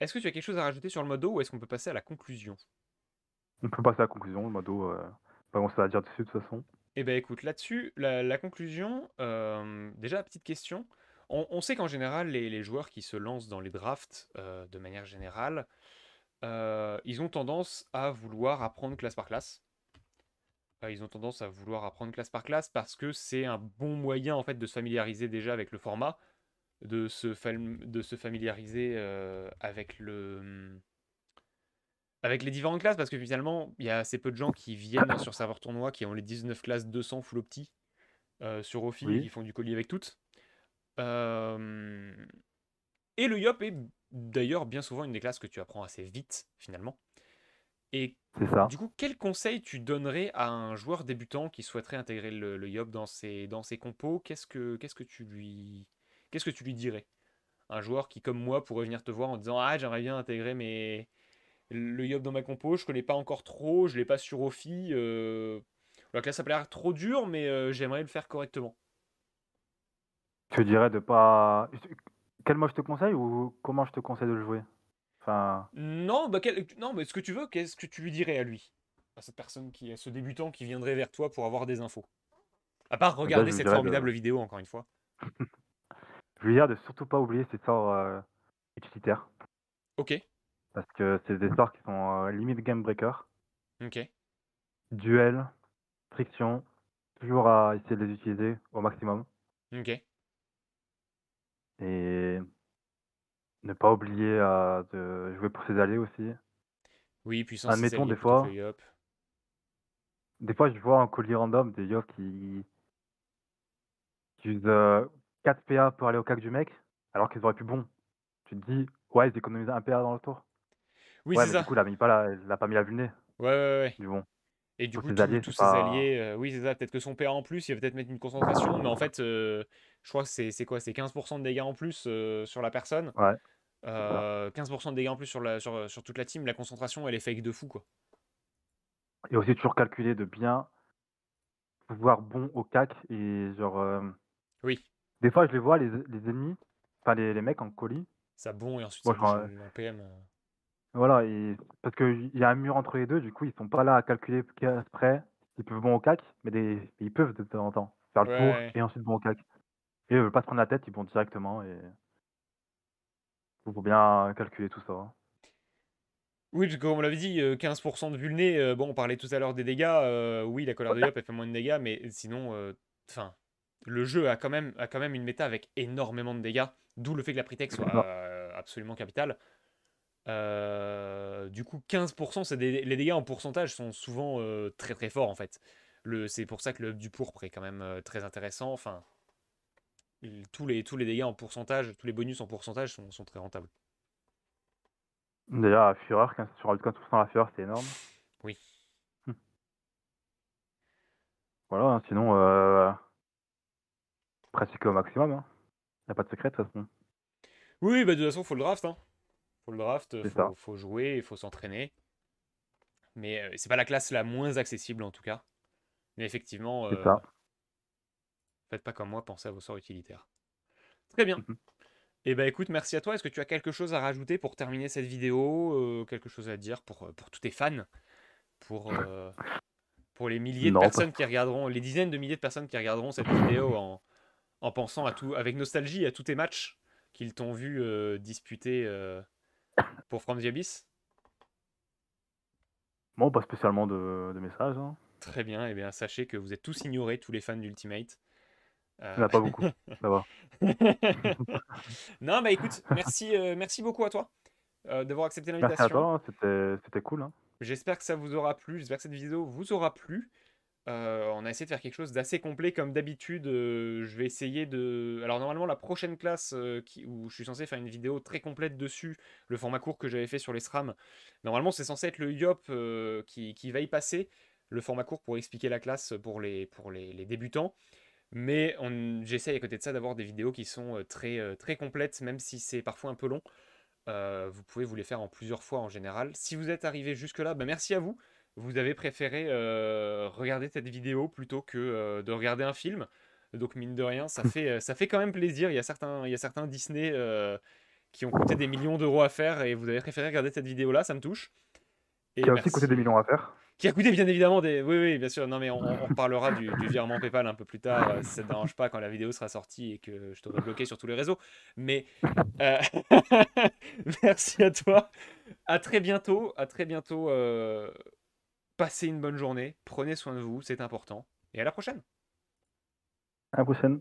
est-ce que tu as quelque chose à rajouter sur le modo ou est-ce qu'on peut passer à la conclusion On peut passer à la conclusion, le modo, euh, pas à dire dessus de toute façon. Eh ben, écoute, là-dessus, la, conclusion, euh, déjà, petite question. On, sait qu'en général, les, joueurs qui se lancent dans les drafts, euh, de manière générale, ils ont tendance à vouloir apprendre classe par classe. Bah, ils ont tendance à vouloir apprendre classe par classe parce que c'est un bon moyen en fait de se familiariser déjà avec le format, de se, de se familiariser euh, avec le hmm, avec les différentes classes parce que finalement il y a assez peu de gens qui viennent sur serveur tournoi qui ont les 19 classes 200 full opti euh, sur Ophi oui. qui font du collier avec toutes. Euh, et le Yop est d'ailleurs bien souvent une des classes que tu apprends assez vite finalement et du coup, quel conseil tu donnerais à un joueur débutant qui souhaiterait intégrer le, Yob Yop dans ses, dans ses compos qu'est-ce que, qu'est-ce, que tu lui, qu'est-ce que tu lui dirais Un joueur qui, comme moi, pourrait venir te voir en disant Ah, j'aimerais bien intégrer le Yop dans ma compo, je ne connais pas encore trop, je ne l'ai pas sur Ophi. Euh, là, ça peut l'air trop dur, mais euh, j'aimerais le faire correctement. Tu dirais de pas. Quel mot je te conseille ou comment je te conseille de le jouer non, bah non, mais ce que tu veux, qu'est-ce que tu lui dirais à lui À cette personne, qui, ce débutant qui viendrait vers toi pour avoir des infos À part eh ben, regarder cette formidable vidéo, encore une fois. je lui dire de surtout pas oublier Ces sorts euh, utilitaires. Ok. Parce que c'est des sorts qui sont euh, limite game breaker. Ok. Duel, friction, toujours à essayer de les utiliser au maximum. Ok. Et ne pas oublier euh, de jouer pour ses alliés aussi. Oui, puissance. Admettons des fois. Des fois, je vois un collier random des Yop qui, qui 4 euh, PA pour aller au cac du mec, alors qu'ils auraient pu bon. Tu te dis, ouais, ils économisent un PA dans le tour. Oui, c'est ça. Du coup, il n'a pas, pas mis la vulnée. Ouais, ouais, ouais. bon. Et du coup, tous, alliés, ses alliés, euh, oui, c'est ça. Peut-être que son PA en plus, il va peut-être mettre une concentration, mais en fait, je crois que c'est quoi C'est 15% de dégâts en plus sur la personne. Ouais. 15% euh, de dégâts en plus sur, la, sur, toute la team, la concentration elle est fake de fou quoi. Et aussi toujours calculer de bien pouvoir bon au cac et genre. Euh, oui. Des fois je les vois les, ennemis, enfin les, les, mecs en colis. Ça bon et ensuite bon, ça en PM. Euh. Voilà, parce qu'il y a un mur entre les deux, du coup ils sont pas là à calculer après ils peuvent bon au cac, mais ils peuvent de temps en temps faire le tour et ensuite bon au cac. Et ils veulent pas se prendre la tête, ils vont directement et faut bien calculer tout ça. Hein. Oui, parce que, comme on l'avait dit, 15% euh, de vulné. Euh, bon, on parlait tout à l'heure des dégâts. Euh, oui, la colère de Yop, elle fait moins de dégâts, mais sinon, enfin, le jeu a quand, même, a quand même une méta avec énormément de dégâts, d'où le fait que la pritex soit absolument capitale. du coup, 15%, c'est les dégâts en pourcentage sont souvent très très forts en fait. Le- C'est pour ça que le du pourpre est quand même très intéressant. Enfin, tous les, tous les dégâts en pourcentage, tous les bonus en pourcentage sont, sont très rentables. D'ailleurs, Fureur, tu sur 15% la Fureur, c'est énorme. Oui. Hum. Voilà, hein, sinon, euh, au maximum. Il hein. n'y a pas de secret de toute façon. Oui, bah, de toute façon, faut le draft. Hein. Faut le draft, faut, faut jouer, il faut s'entraîner. Mais ce euh, c'est pas la classe la moins accessible en tout cas. Mais effectivement, euh, Faites pas comme moi, pensez à vos sorts utilitaires. Très bien. Mmh eh ben écoute, merci à toi. Est-ce que tu as quelque chose à rajouter pour terminer cette vidéo euh, Quelque chose à dire pour, euh, pour tous tes fans pour, euh, pour les milliers de personnes qui regarderont, les dizaines de milliers de personnes qui regarderont cette vidéo en, en pensant à tout, avec nostalgie à tous tes matchs qu'ils t'ont vu disputer pour From the Abyss Bon, pas spécialement de, messages. Hein. Très bien, et eh bien sachez que vous êtes tous ignorés, tous les fans d'Ultimate. Euh, a pas beaucoup, ça va. non, bah écoute, merci, euh, merci beaucoup à toi euh, d'avoir accepté l'invitation. Hein, c'était cool. Hein. J'espère que ça vous aura plu, j'espère que cette vidéo vous aura plu. on a essayé de faire quelque chose d'assez complet comme d'habitude. je vais essayer de... Alors normalement la prochaine classe où je suis censé faire une vidéo très complète dessus, le format court que j'avais fait sur les SRAM, normalement c'est censé être le YOP qui... va y passer, le format court pour expliquer la classe pour les, pour les débutants. Mais j'essaye à côté de ça d'avoir des vidéos qui sont très, très complètes, même si c'est parfois un peu long. vous pouvez vous les faire en plusieurs fois en général. Si vous êtes arrivé jusque-là, bah, merci à vous. Vous avez préféré regarder cette vidéo plutôt que de regarder un film. Donc mine de rien, ça fait, ça fait quand même plaisir. Il y a certains, il y a certains Disney qui ont coûté des millions d'euros à faire et vous avez préféré regarder cette vidéo-là, ça me touche. Et qui a aussi coûté des millions à faire qui a coûté bien évidemment des. Oui, oui, bien sûr. Non, mais on, parlera du, virement PayPal un peu plus tard, euh, si ça ne dérange pas quand la vidéo sera sortie et que je t'aurai bloqué sur tous les réseaux. Mais euh, merci à toi. À très bientôt. À très bientôt. Euh, passez une bonne journée. Prenez soin de vous, c'est important. Et à la prochaine. À la prochaine.